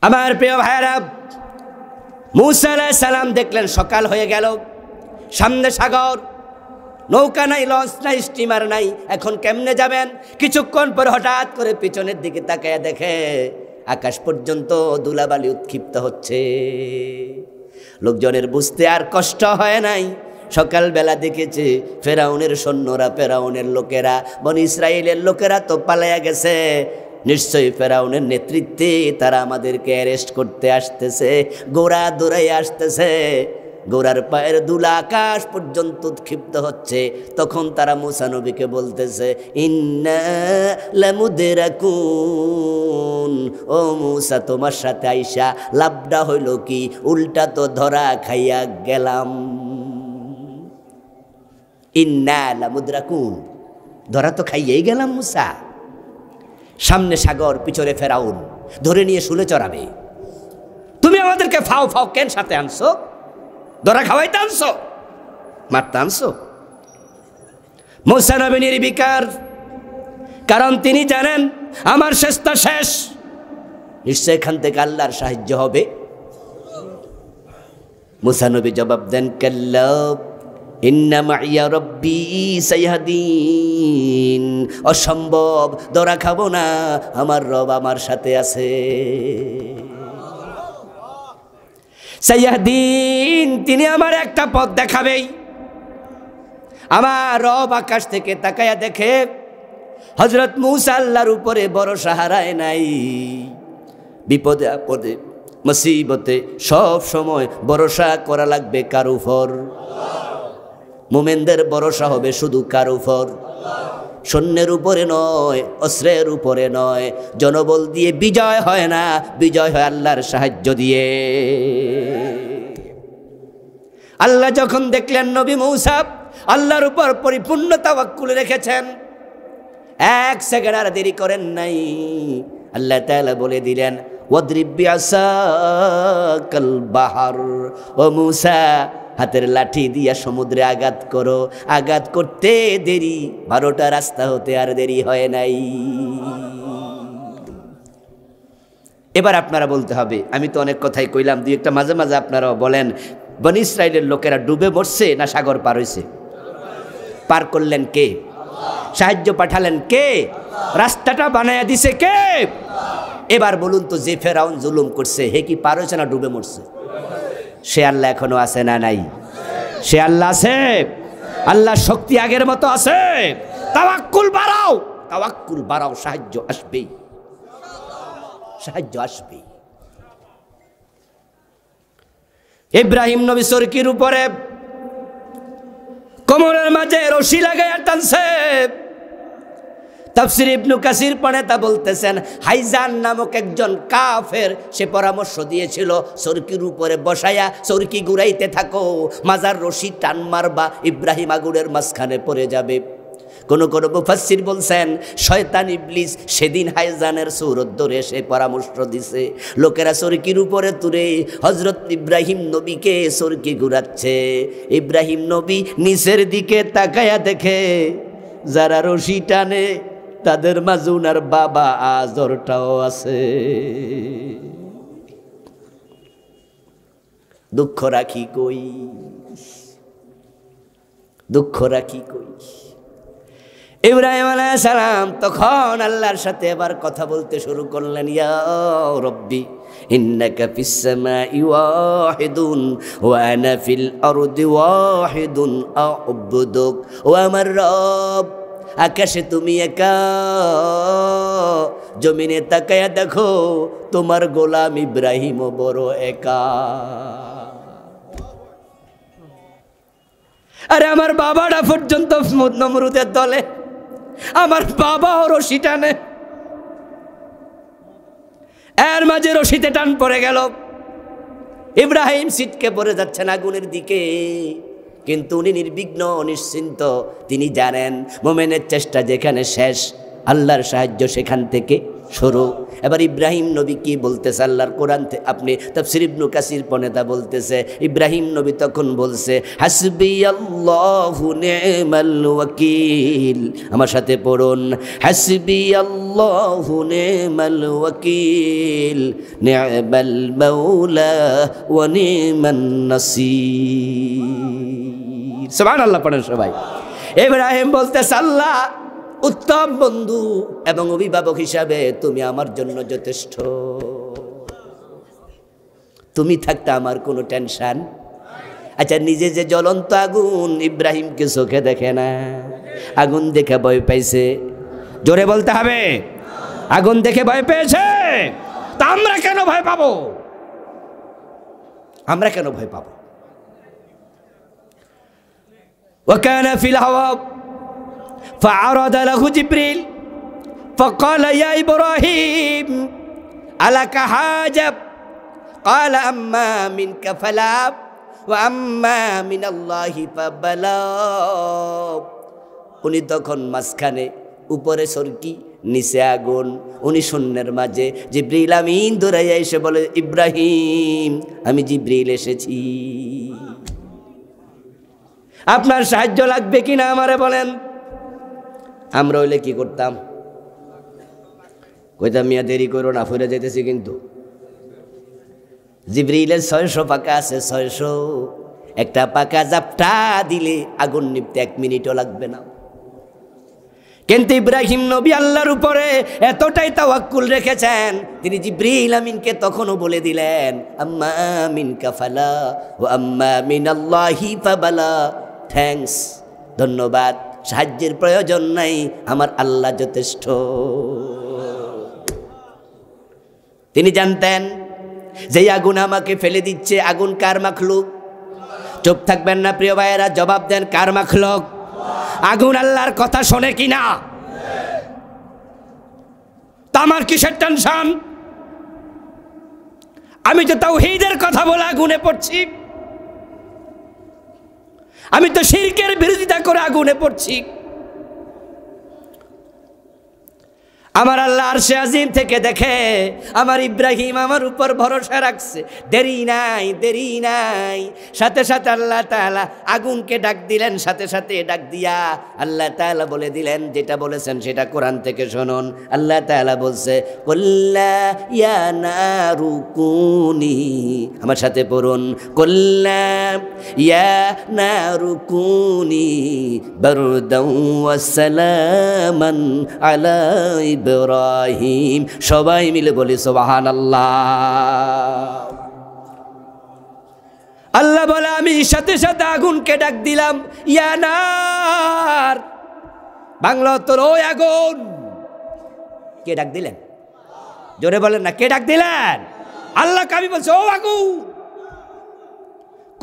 আমার প্রিয় ভাইরা মুসা আলাহ সালাম দেখলেন সকাল হয়ে গেল সামনে সাগর নৌকা নাই লঞ্চ নাই স্টিমার নাই এখন কেমনে যাবেন কিছুক্ষণ পর হঠাৎ করে পিছনের দিকে তাকায় দেখে আকাশ পর্যন্ত ধুলাবালি উৎক্ষিপ্ত হচ্ছে লোকজনের বুঝতে আর কষ্ট হয় নাই সকালবেলা দেখেছে ফেরাউনের সৈন্যরা ফেরাউনের লোকেরা বন ইসরায়েলের লোকেরা তো পালাইয়া গেছে নিশ্চয়ই ফেরাউনের নেতৃত্বে তারা আমাদেরকে অ্যারেস্ট করতে আসতেছে গোড়া দৌড়াই আসতেছে গোড়ার পায়ের দুলা আকাশ পর্যন্ত উৎক্ষিপ্ত হচ্ছে তখন তারা মুসানবীকে বলতেছে ইন্নাকুন ও মুসা তোমার সাথে আইসা লাভটা হইল কি উল্টা তো ধরা খাইয়া গেলাম ইন্না কুন ধরা তো খাইয়েই গেলাম মুসা সামনে সাগর পিছনে ফেরাউন ধরে নিয়ে শুলে চড়াবে তুমি আমাদেরকে ফাও ফাও কেন সাথে আনছো ধরা খাওয়াইতে আনছো মারতে আনছো মৌসানবী বিকার কারণ তিনি জানেন আমার শেষটা শেষ নিশ্চয় এখান থেকে আল্লাহর সাহায্য হবে নবী জবাব দেন কাল্লাব অসম্ভব দরা খাবো না আমার রব আমার সাথে আছে সাইয়াদিন তিনি আমার একটা পথ দেখাবেই আমার রব আকাশ থেকে তাকায়া দেখে হজরত মুসাল্লার উপরে বড় সাহারায় নাই বিপদে আপদে মসিবতে সব সময় ভরসা করা লাগবে কারুফর মোমেনদের ভরসা হবে শুধু কারুফর সৈন্যের উপরে নয় অস্ত্রের উপরে নয় জনবল দিয়ে বিজয় হয় না বিজয় হয় আল্লাহর সাহায্য দিয়ে আল্লাহ যখন দেখলেন নবী মৌসাব আল্লাহর উপর পরিপূর্ণ তাওয়াক্কুল রেখেছেন এক সেকেন্ড আর দেরি করেন নাই আল্লাহ তালা বলে দিলেন ওয়াদ্রিব্যাসা কাল বাহার ও মূসা হাতের লাঠি দিয়া সমুদ্রে আঘাত করো আঘাত করতে দেরি বারোটা রাস্তা হতে আর দেরি হয় নাই এবার আপনারা বলতে হবে আমি তো অনেক কথাই কইলাম দুই একটা মাঝে মাঝে আপনারাও বলেন বন ইসরায়েলের লোকেরা ডুবে মরছে না সাগর পার হয়েছে পার করলেন কে সাহায্য পাঠালেন কে রাস্তাটা বানায়া দিছে কে এবার বলুন তো যে ফেরাউন জুলুম করছে হে কি পার হয়েছে না ডুবে মরছে সে আল্লাহ এখনো আছে না নাই সে আল্লাহ আছে আল্লাহ শক্তি আগের মতো আছে তাওয়াক্কুল বাড়াও তাওয়াক্কুল বাড়াও সাহায্য আসবেই সাহায্য আসবে ইব্রাহিম নবী সরকির উপরে কোমরের মাঝে রশি লাগাইয়া টানছে তাফসির ইবনু কাসির তা বলতেছেন হাইজান নামক একজন কাফের সে পরামর্শ দিয়েছিল চরকির উপরে বসায়া চরকি ঘুরাইতে থাকো মাজার রশি টান মারবা ইব্রাহিম আগুনের মাঝখানে পড়ে যাবে কোনো কোনো মুফাসির বলছেন শয়তান ইবলিস সেদিন হাইজানের সৌরত ধরে সে পরামর্শ দিছে লোকেরা সরকির উপরে তুরে হজরত ইব্রাহিম নবীকে সরকি ঘুরাচ্ছে ইব্রাহিম নবী নিচের দিকে তাকায়া দেখে যারা রশি টানে তাদের মাঝে উনার বাবা আজরটাও আছে দুঃখ রাখি কই দুঃখ রাখি কই ইব্রাহিম সালাম তখন আল্লাহর সাথে এবার কথা বলতে শুরু করলেন ইয়া রব্বি ইন্নাকা ফিস সামাই ওয়াহিদুন ওয়া আনা ফিল আরদি ওয়াহিদুন আ'বুদুক ওয়া আমার রব আকাশে তুমি একা জমিনে তাকায়া দেখো তোমার গোলাম ও বড় একা আরে আমার বাবাটা পর্যন্ত নমরুদের দলে আমার বাবা ও রশি টানে এর মাঝে রশিতে টান পড়ে গেল ইব্রাহিম সিটকে পড়ে যাচ্ছেন আগুনের দিকে কিন্তু উনি নির্বিঘ্ন অনিশ্চিন্ত তিনি জানেন মোমেনের চেষ্টা যেখানে শেষ আল্লাহর সাহায্য সেখান থেকে শুরু এবার ইব্রাহিম নবী কি বলতেছে আল্লাহর কোরআন আপনি তা শ্রীবনু কাসির পনেতা বলতেছে ইব্রাহিম নবী তখন বলছে হাসবি আল্লাহু আমার সাথে পড়ুন হাসবি আল্লাহু নি'মাল ওয়াকিল নি'মাল মাওলা সবান আল্লাহ পড়েন সবাই এব্রাহিম বলতে সাল্লাহ উত্তম বন্ধু এবং অভিভাবক হিসাবে তুমি আমার জন্য যথেষ্ট তুমি থাকতে আমার কোনো টেনশান আচ্ছা নিজে যে জ্বলন্ত আগুন ইব্রাহিমকে চোখে দেখে না আগুন দেখে ভয় পাইছে জোরে বলতে হবে আগুন দেখে ভয় পেয়েছে তা আমরা কেন ভয় পাবো আমরা কেন ভয় পাবো وكان في الهواء فعرض له جبريل فقال يا إبراهيم ألك حاجب قال أما منك فلا وأما من الله فبلا উনি তখন মাঝখানে উপরে সরকি নিচে আগুন উনি শূন্যের মাঝে জিব্রিল আমিন দৌড়াইয়া এসে বলে ইব্রাহিম আমি জিব্রিল এসেছি আপনার সাহায্য লাগবে কি না আমারে বলেন আমরা হইলে কি করতাম কইতাম মিয়া দেরি করো না ফুরে যেতেছি কিন্তু জিবরিলের ছয়শো পাকা আছে ছয়শো একটা পাকা জাপটা দিলে আগুন নিপতে এক মিনিটও লাগবে না কিন্তু ইব্রাহিম নবী আল্লাহর উপরে এতটাই তাওয়াক্কুল রেখেছেন তিনি জিব্রিল আমিনকে তখনও বলে দিলেন আম্মা মিন কাফালা ও আম্মা মিন আল্লাহি ফাবালা থ্যাংকস ধন্যবাদ সাহায্যের প্রয়োজন নাই আমার আল্লাহ যথেষ্ট তিনি জানতেন যেই আগুন আমাকে ফেলে দিচ্ছে আগুন কার মাখলুক চুপ থাকবেন না প্রিয় ভাইয়েরা জবাব দেন কার মাখলক আগুন আল্লাহর কথা শোনে কি না তামার আমার কিসের টেনশন আমি তো তাও কথা বলে আগুনে পড়ছি আমি তো শিরকের বিরোধিতা করে আগুনে পড়ছি আমার আল্লাহ আরশে আজিম থেকে দেখে আমার ইব্রাহিম আমার উপর ভরসা রাখছে দেরি নাই দেরি নাই সাথে সাথে আল্লাহ তালা আগুনকে ডাক দিলেন সাথে সাথে ডাক দিয়া আল্লাহ তালা বলে দিলেন যেটা বলেছেন সেটা কোরআন থেকে শুনুন আল্লাহ তালা বলছে কল্লা ইয়ানা রুকুনি আমার সাথে পড়ুন কল্লা না রুকুনি বারুদাউ সালামান আলা ইব্রাহিম সবাই মিলে বলি সোবাহান আল্লাহ আল্লাহ বলে আমি সাথে সাথে আগুনকে ডাক দিলাম ইয়ানার বাংলা তোর ওই আগুন কে ডাক দিলেন জোরে বলেন না কে ডাক দিলেন আল্লাহ কামি বলছে ও আগুন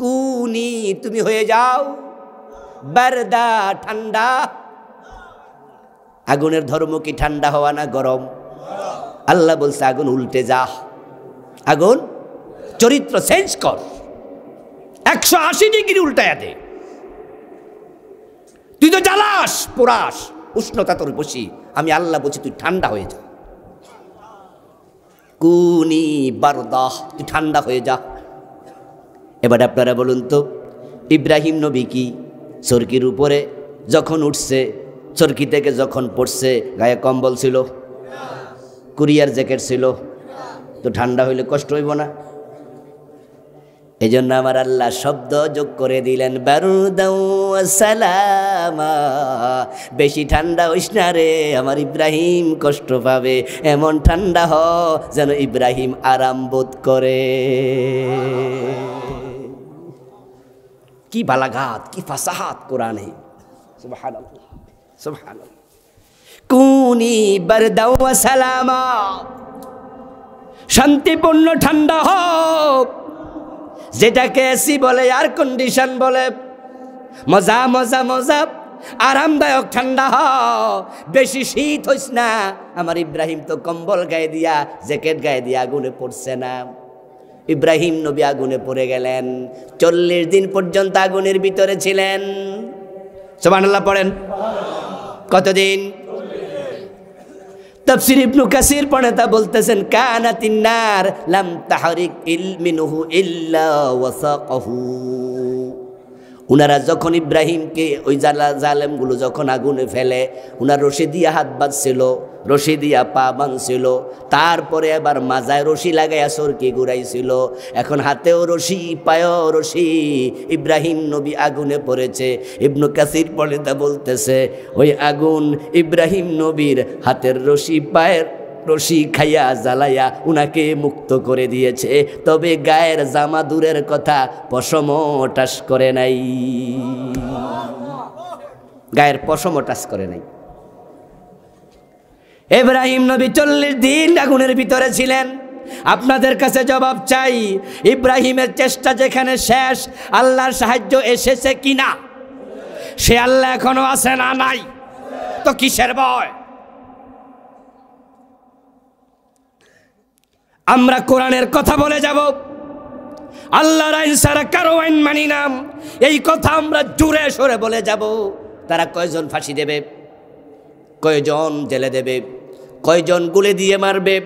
কুনি তুমি হয়ে যাও বারদা ঠান্ডা আগুনের ধর্ম কি ঠান্ডা হওয়া না গরম আল্লাহ বলছে আগুন উল্টে যা আগুন চরিত্র চেঞ্জ কর একশো আশি ডিগ্রি উল্টায়া দে তুই তো জ্বালাস পোড়াস উষ্ণতা তোর বসি আমি আল্লাহ বলছি তুই ঠান্ডা হয়ে যা কুনি বারদাহ তুই ঠান্ডা হয়ে যা এবার আপনারা বলুন তো ইব্রাহিম নবী কি চর্কির উপরে যখন উঠছে চরকি থেকে যখন পড়ছে গায়ে কম্বল ছিল কুরিয়ার জ্যাকেট ছিল তো ঠান্ডা হইলে কষ্ট হইব না এই জন্য আমার আল্লাহ শব্দ যোগ করে দিলেন সালাম বেশি ঠান্ডা হইস না রে আমার ইব্রাহিম কষ্ট পাবে এমন ঠান্ডা হ যেন ইব্রাহিম আরাম বোধ করে কি বালাঘাত কি ফাসাহাত কোরআনে সুবহানাল্লাহ শান্তিপূর্ণ ঠান্ডা হোক যেটাকে এসি বলে এয়ার কন্ডিশন বলে মজা মজা মজা আরামদায়ক ঠান্ডা বেশি শীত হইস না আমার ইব্রাহিম তো কম্বল গায়ে দিয়া জ্যাকেট গায়ে দিয়া আগুনে পড়ছে না ইব্রাহিম নবী আগুনে পড়ে গেলেন চল্লিশ দিন পর্যন্ত আগুনের ভিতরে ছিলেন সবান পড়েন কতদিন তফসির ইবনু কাসির পড়ে তা বলতেছেন কানা নার লাম তাহরিক ইলমিনহু ইল্লা ওয়াসাকাহু উনারা যখন ইব্রাহিমকে ওই জালা জালেমগুলো যখন আগুনে ফেলে উনার রশি দিয়া হাত বাঁধছিল রশি দিয়া পা বাঁধছিল তারপরে আবার মাজায় রশি লাগাইয়া সরকি ঘুরাইছিল এখন হাতেও রশি পায়ও রশি ইব্রাহিম নবী আগুনে পড়েছে ইবনু কাসির পলেতা বলতেছে ওই আগুন ইব্রাহিম নবীর হাতের রশি পায়ের রশি খাইয়া জ্বালাইয়া উনাকে মুক্ত করে দিয়েছে তবে গায়ের জামা দূরের কথা পশম টাস করে নাই গায়ের পশম টাস করে নাই এব্রাহিম নবী চল্লিশ দিন আগুনের ভিতরে ছিলেন আপনাদের কাছে জবাব চাই ইব্রাহিমের চেষ্টা যেখানে শেষ আল্লাহর সাহায্য এসেছে কিনা সে আল্লাহ এখনো আছে না নাই তো কিসের ভয় আমরা কোরআনের কথা বলে যাব আল্লাহর আইন সারা কারো আইন মানি নাম এই কথা আমরা জুড়ে সরে বলে যাব তারা কয়জন ফাঁসি দেবে কয়জন জেলে দেবে কয়জন গুলে দিয়ে মারবে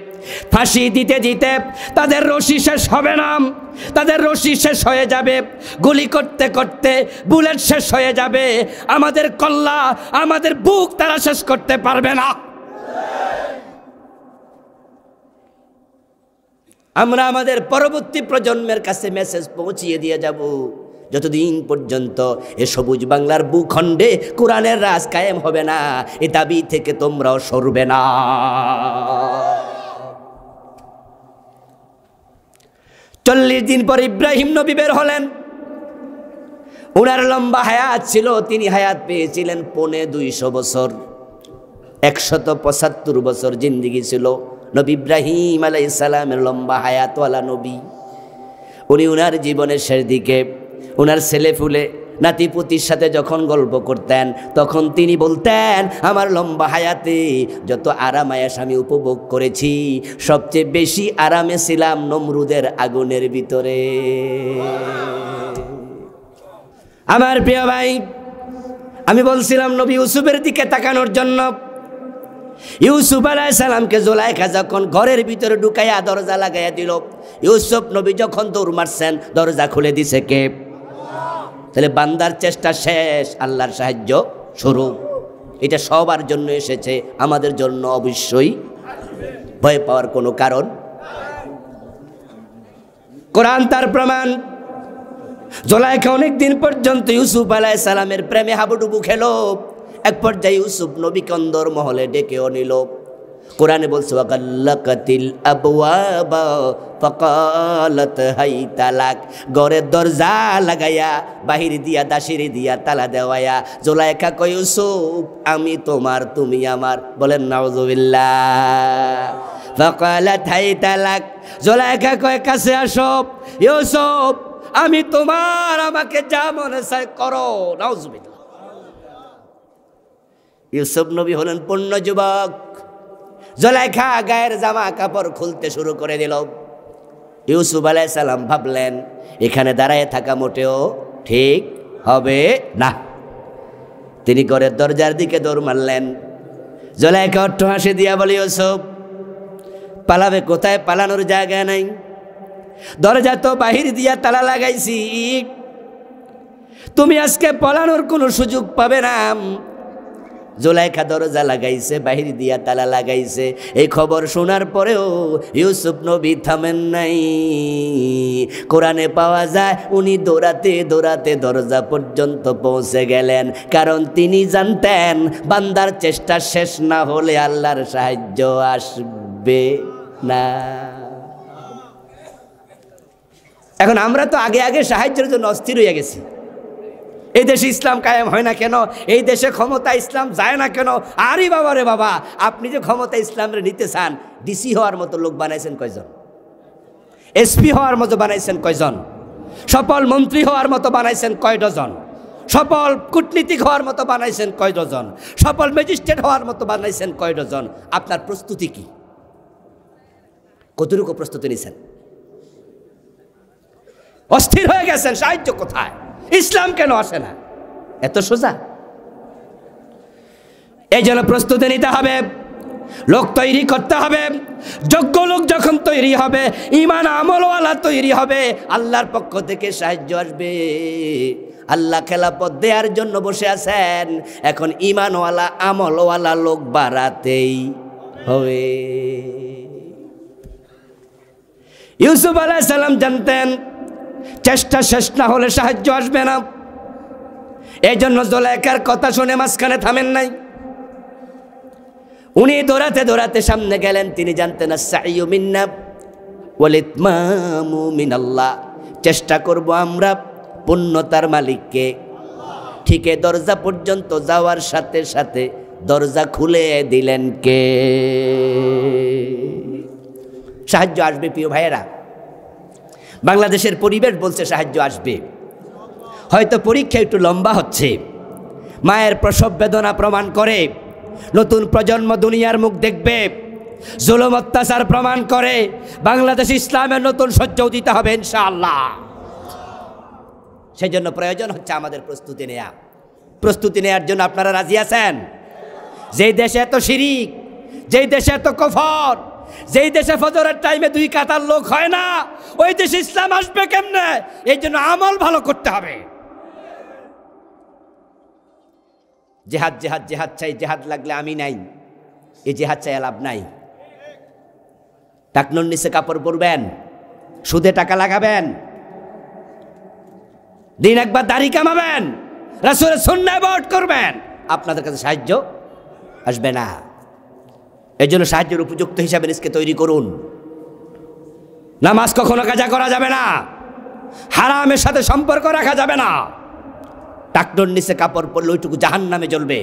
ফাঁসি দিতে দিতে তাদের রশি শেষ হবে না তাদের রশি শেষ হয়ে যাবে গুলি করতে করতে বুলেট শেষ হয়ে যাবে আমাদের কল্লা আমাদের বুক তারা শেষ করতে পারবে না আমরা আমাদের পরবর্তী প্রজন্মের কাছে মেসেজ পৌঁছিয়ে দিয়ে যাব যতদিন পর্যন্ত এ সবুজ বাংলার ভূখণ্ডে কোরআনের রাজ কায়েম হবে না এ দাবি থেকে তোমরাও সরবে না চল্লিশ দিন পর ইব্রাহিম নবী বের হলেন ওনার লম্বা হায়াত ছিল তিনি হায়াত পেয়েছিলেন পনে দুইশো বছর একশত পঁচাত্তর বছর জিন্দিগি ছিল নবী ইব্রাহিম আলাই ইসালামের লম্বা হায়াতওয়ালা নবী উনি উনার জীবনের শেষ দিকে উনার ছেলে ফুলে নাতিপুতির সাথে যখন গল্প করতেন তখন তিনি বলতেন আমার লম্বা হায়াতে যত আরাম আয়াস আমি উপভোগ করেছি সবচেয়ে বেশি আরামে ছিলাম নমরুদের আগুনের ভিতরে আমার প্রিয় ভাই আমি বলছিলাম নবী ইউসুফের দিকে তাকানোর জন্য ইউসুফ আলাই সালামকে জোলাইখা যখন ঘরের ভিতরে ঢুকাইয়া দরজা লাগাইয়া দিল ইউসুফ নবী যখন দৌড় মারছেন দরজা খুলে দিছে কে তাহলে বান্দার চেষ্টা শেষ আল্লাহর সাহায্য শুরু এটা সবার জন্য এসেছে আমাদের জন্য অবশ্যই ভয় পাওয়ার কোনো কারণ কোরআন তার প্রমাণ জোলাইখা অনেকদিন পর্যন্ত ইউসুফ আলাই সালামের প্রেমে হাবুডুবু খেলো এক পর্যায়ে ইউসুফ নবী কন্দর মহলে ডেকেও নিল কোরআনে বলছে ওয়াকাল্লাকাতিল আবওয়াবা ফাকালাত হাই তালাক ঘরের দরজা লাগাইয়া বাহির দিয়া দাসির দিয়া তালা দেওয়ায়া জোলাইকা কয় ইউসুফ আমি তোমার তুমি আমার বলেন নাউজুবিল্লাহ ফাকালাত হাই তালাক জোলাইকা কয় কাছে আসো ইউসুফ আমি তোমার আমাকে যা মনে চায় করো নাউজুবিল্লাহ ইউসুফ নবী হলেন পূর্ণ যুবক জলাইখা গায়ের জামা কাপড় খুলতে শুরু করে দিল ইউসুফ আলাই সালাম ভাবলেন এখানে দাঁড়ায় থাকা মোটেও ঠিক হবে না তিনি করে দরজার দিকে দৌড় মারলেন জলাইখা অট্ট হাসি দিয়া বলে ইউসুফ পালাবে কোথায় পালানোর জায়গা নাই দরজা তো বাহির দিয়া তালা লাগাইছি তুমি আজকে পালানোর কোনো সুযোগ পাবে না জোলাইখা দরজা লাগাইছে বাহির দিয়া তালা লাগাইছে এই খবর শোনার পরেও ইউসুফ নবী থামেন নাই কোরআনে পাওয়া যায় উনি দৌড়াতে দৌড়াতে দরজা পর্যন্ত পৌঁছে গেলেন কারণ তিনি জানতেন বান্দার চেষ্টা শেষ না হলে আল্লাহর সাহায্য আসবে না এখন আমরা তো আগে আগে সাহায্যের জন্য অস্থির হয়ে গেছি এই দেশে ইসলাম কায়েম হয় না কেন এই দেশে ক্ষমতা ইসলাম যায় না কেন আরে বাবা রে বাবা আপনি যে ক্ষমতা ইসলামের নিতে চান ডিসি হওয়ার মতো লোক বানাইছেন কয়জন এসপি হওয়ার মতো বানাইছেন কয়জন সফল মন্ত্রী হওয়ার মতো বানাইছেন কয় ডজন সফল কূটনীতিক হওয়ার মতো বানাইছেন কয় ডজন সফল ম্যাজিস্ট্রেট হওয়ার মতো বানাইছেন কয় ডজন আপনার প্রস্তুতি কি কতটুকু প্রস্তুতি নিছেন অস্থির হয়ে গেছেন সাহায্য কোথায় ইসলাম কেন আসে না এত সোজা এই জন্য প্রস্তুতি নিতে হবে লোক তৈরি করতে হবে যোগ্য লোক যখন তৈরি হবে ইমান আমলওয়ালা তৈরি হবে আল্লাহর পক্ষ থেকে সাহায্য আসবে আল্লাহ খেলাপথ দেওয়ার জন্য বসে আছেন এখন ইমানওয়ালা আমলওয়ালা লোক বাড়াতেই হবে ইউসুফ আলাহ সালাম জানতেন চেষ্টা শেষ না হলে সাহায্য আসবে না এই জন্য জলায়কার কথা শুনে মাঝখানে থামেন নাই উনি দৌড়াতে দৌড়াতে সামনে গেলেন তিনি জানতেন মিনাল্লাহ চেষ্টা করব আমরা পূর্ণতার মালিককে ঠিক দরজা পর্যন্ত যাওয়ার সাথে সাথে দরজা খুলে দিলেন কে সাহায্য আসবে প্রিয় ভাইয়েরা বাংলাদেশের পরিবেশ বলছে সাহায্য আসবে হয়তো পরীক্ষা একটু লম্বা হচ্ছে মায়ের প্রসব বেদনা প্রমাণ করে নতুন প্রজন্ম দুনিয়ার মুখ দেখবে জুলম অত্যাচার প্রমাণ করে বাংলাদেশ ইসলামের নতুন সহ্য দিতে হবে ইনশাআল্লাহ সেই জন্য প্রয়োজন হচ্ছে আমাদের প্রস্তুতি নেয়া প্রস্তুতি নেওয়ার জন্য আপনারা রাজি আছেন যেই দেশে এত শিরিক যেই দেশে এত কফর যেই দেশে ফজরের টাইমে দুই কাতার লোক হয় না ওই দেশে ইসলাম আসবে কেমনে এই জন্য আমল ভালো করতে হবে জেহাদ জেহাদ জেহাদ চাই জেহাদ লাগলে আমি নাই এই জেহাদ চাই লাভ নাই টাকনোর নিচে কাপড় পরবেন সুদে টাকা লাগাবেন দিন একবার দাড়ি কামাবেন রাসুরে সন্ন্যায় ভোট করবেন আপনাদের কাছে সাহায্য আসবে না এই জন্য সাহায্যের উপযুক্ত হিসাবে নিজকে তৈরি করুন নামাজ কখনো কাজা করা যাবে না হারামের সাথে সম্পর্ক রাখা যাবে না টাকডোর নিচে কাপড় পরলে ওইটুকু জাহান নামে জ্বলবে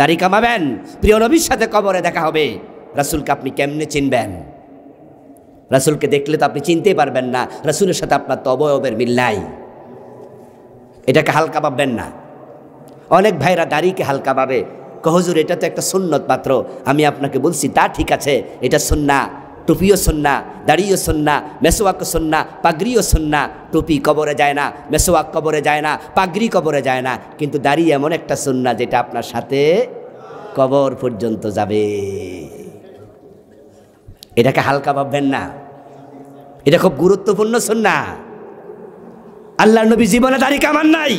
দাড়ি কামাবেন প্রিয় নবীর সাথে কবরে দেখা হবে রাসুলকে আপনি কেমনে চিনবেন রাসুলকে দেখলে তো আপনি চিনতেই পারবেন না রাসুলের সাথে আপনার তো অবয়বের মিল নাই এটাকে হালকা পাবেন না অনেক ভাইরা দাড়িকে হালকা পাবে কহজুর এটা তো একটা সুন্নত পাত্র আমি আপনাকে বলছি তা ঠিক আছে এটা সুন্না টুপিও সন্না দাড়িও সন্না মেসোয়াক সন্না পাগড়িও সন্না টুপি কবরে যায় না মেসোয়াক কবরে যায় না পাগড়ি কবরে যায় না কিন্তু দাড়ি এমন একটা সন্না যেটা আপনার সাথে কবর পর্যন্ত যাবে এটাকে হালকা ভাববেন না এটা খুব গুরুত্বপূর্ণ সন্না আল্লাহ নবী জীবনে দাঁড়িয়ে কামান নাই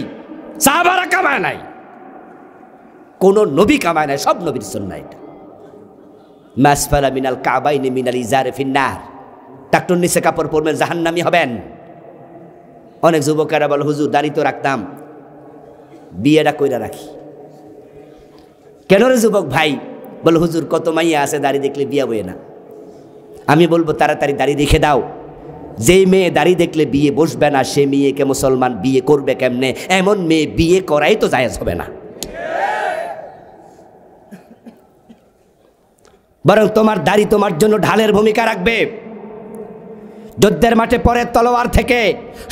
সাহাবারা কামায় নাই কোনো নবী কামায় নাই সব নবীর জন্য এটা মাসফালা মিনাল কাবাইনি মিনাল ইজারে ফিন্নার টাকটুর নিচে কাপড় পরবেন জাহান্নামি হবেন অনেক যুবকেরা বল হুজুর দাঁড়ি তো রাখতাম বিয়েটা কইরা রাখি কেন রে যুবক ভাই বল হুজুর কত মাইয়া আছে দাড়ি দেখলে বিয়া বয়ে না আমি বলবো তাড়াতাড়ি দাড়ি দেখে দাও যেই মেয়ে দাড়ি দেখলে বিয়ে বসবে না সে মেয়েকে মুসলমান বিয়ে করবে কেমনে এমন মেয়ে বিয়ে করাই তো জায়েজ হবে না বরং তোমার দাড়ি তোমার জন্য ঢালের ভূমিকা রাখবে যুদ্ধের মাঠে পরে তলোয়ার থেকে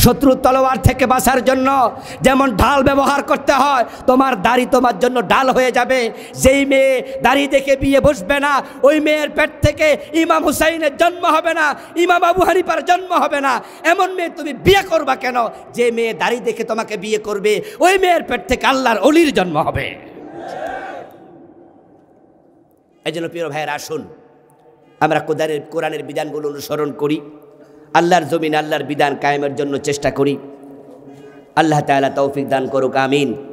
শত্রুর তলোয়ার থেকে বাঁচার জন্য যেমন ঢাল ব্যবহার করতে হয় তোমার দাড়ি তোমার জন্য ঢাল হয়ে যাবে যেই মেয়ে দাড়ি দেখে বিয়ে বসবে না ওই মেয়ের পেট থেকে ইমাম হুসাইনের জন্ম হবে না ইমাম আবু হানিফার জন্ম হবে না এমন মেয়ে তুমি বিয়ে করবা কেন যে মেয়ে দাড়ি দেখে তোমাকে বিয়ে করবে ওই মেয়ের পেট থেকে আল্লাহর অলির জন্ম হবে এই জন্য প্রিয় ভাইয়ের আসুন আমরা কোদানের কোরআনের বিধানগুলো অনুসরণ করি আল্লাহর জমিন আল্লাহর বিধান কায়েমের জন্য চেষ্টা করি আল্লাহ তালা তৌফিক দান করুক আমিন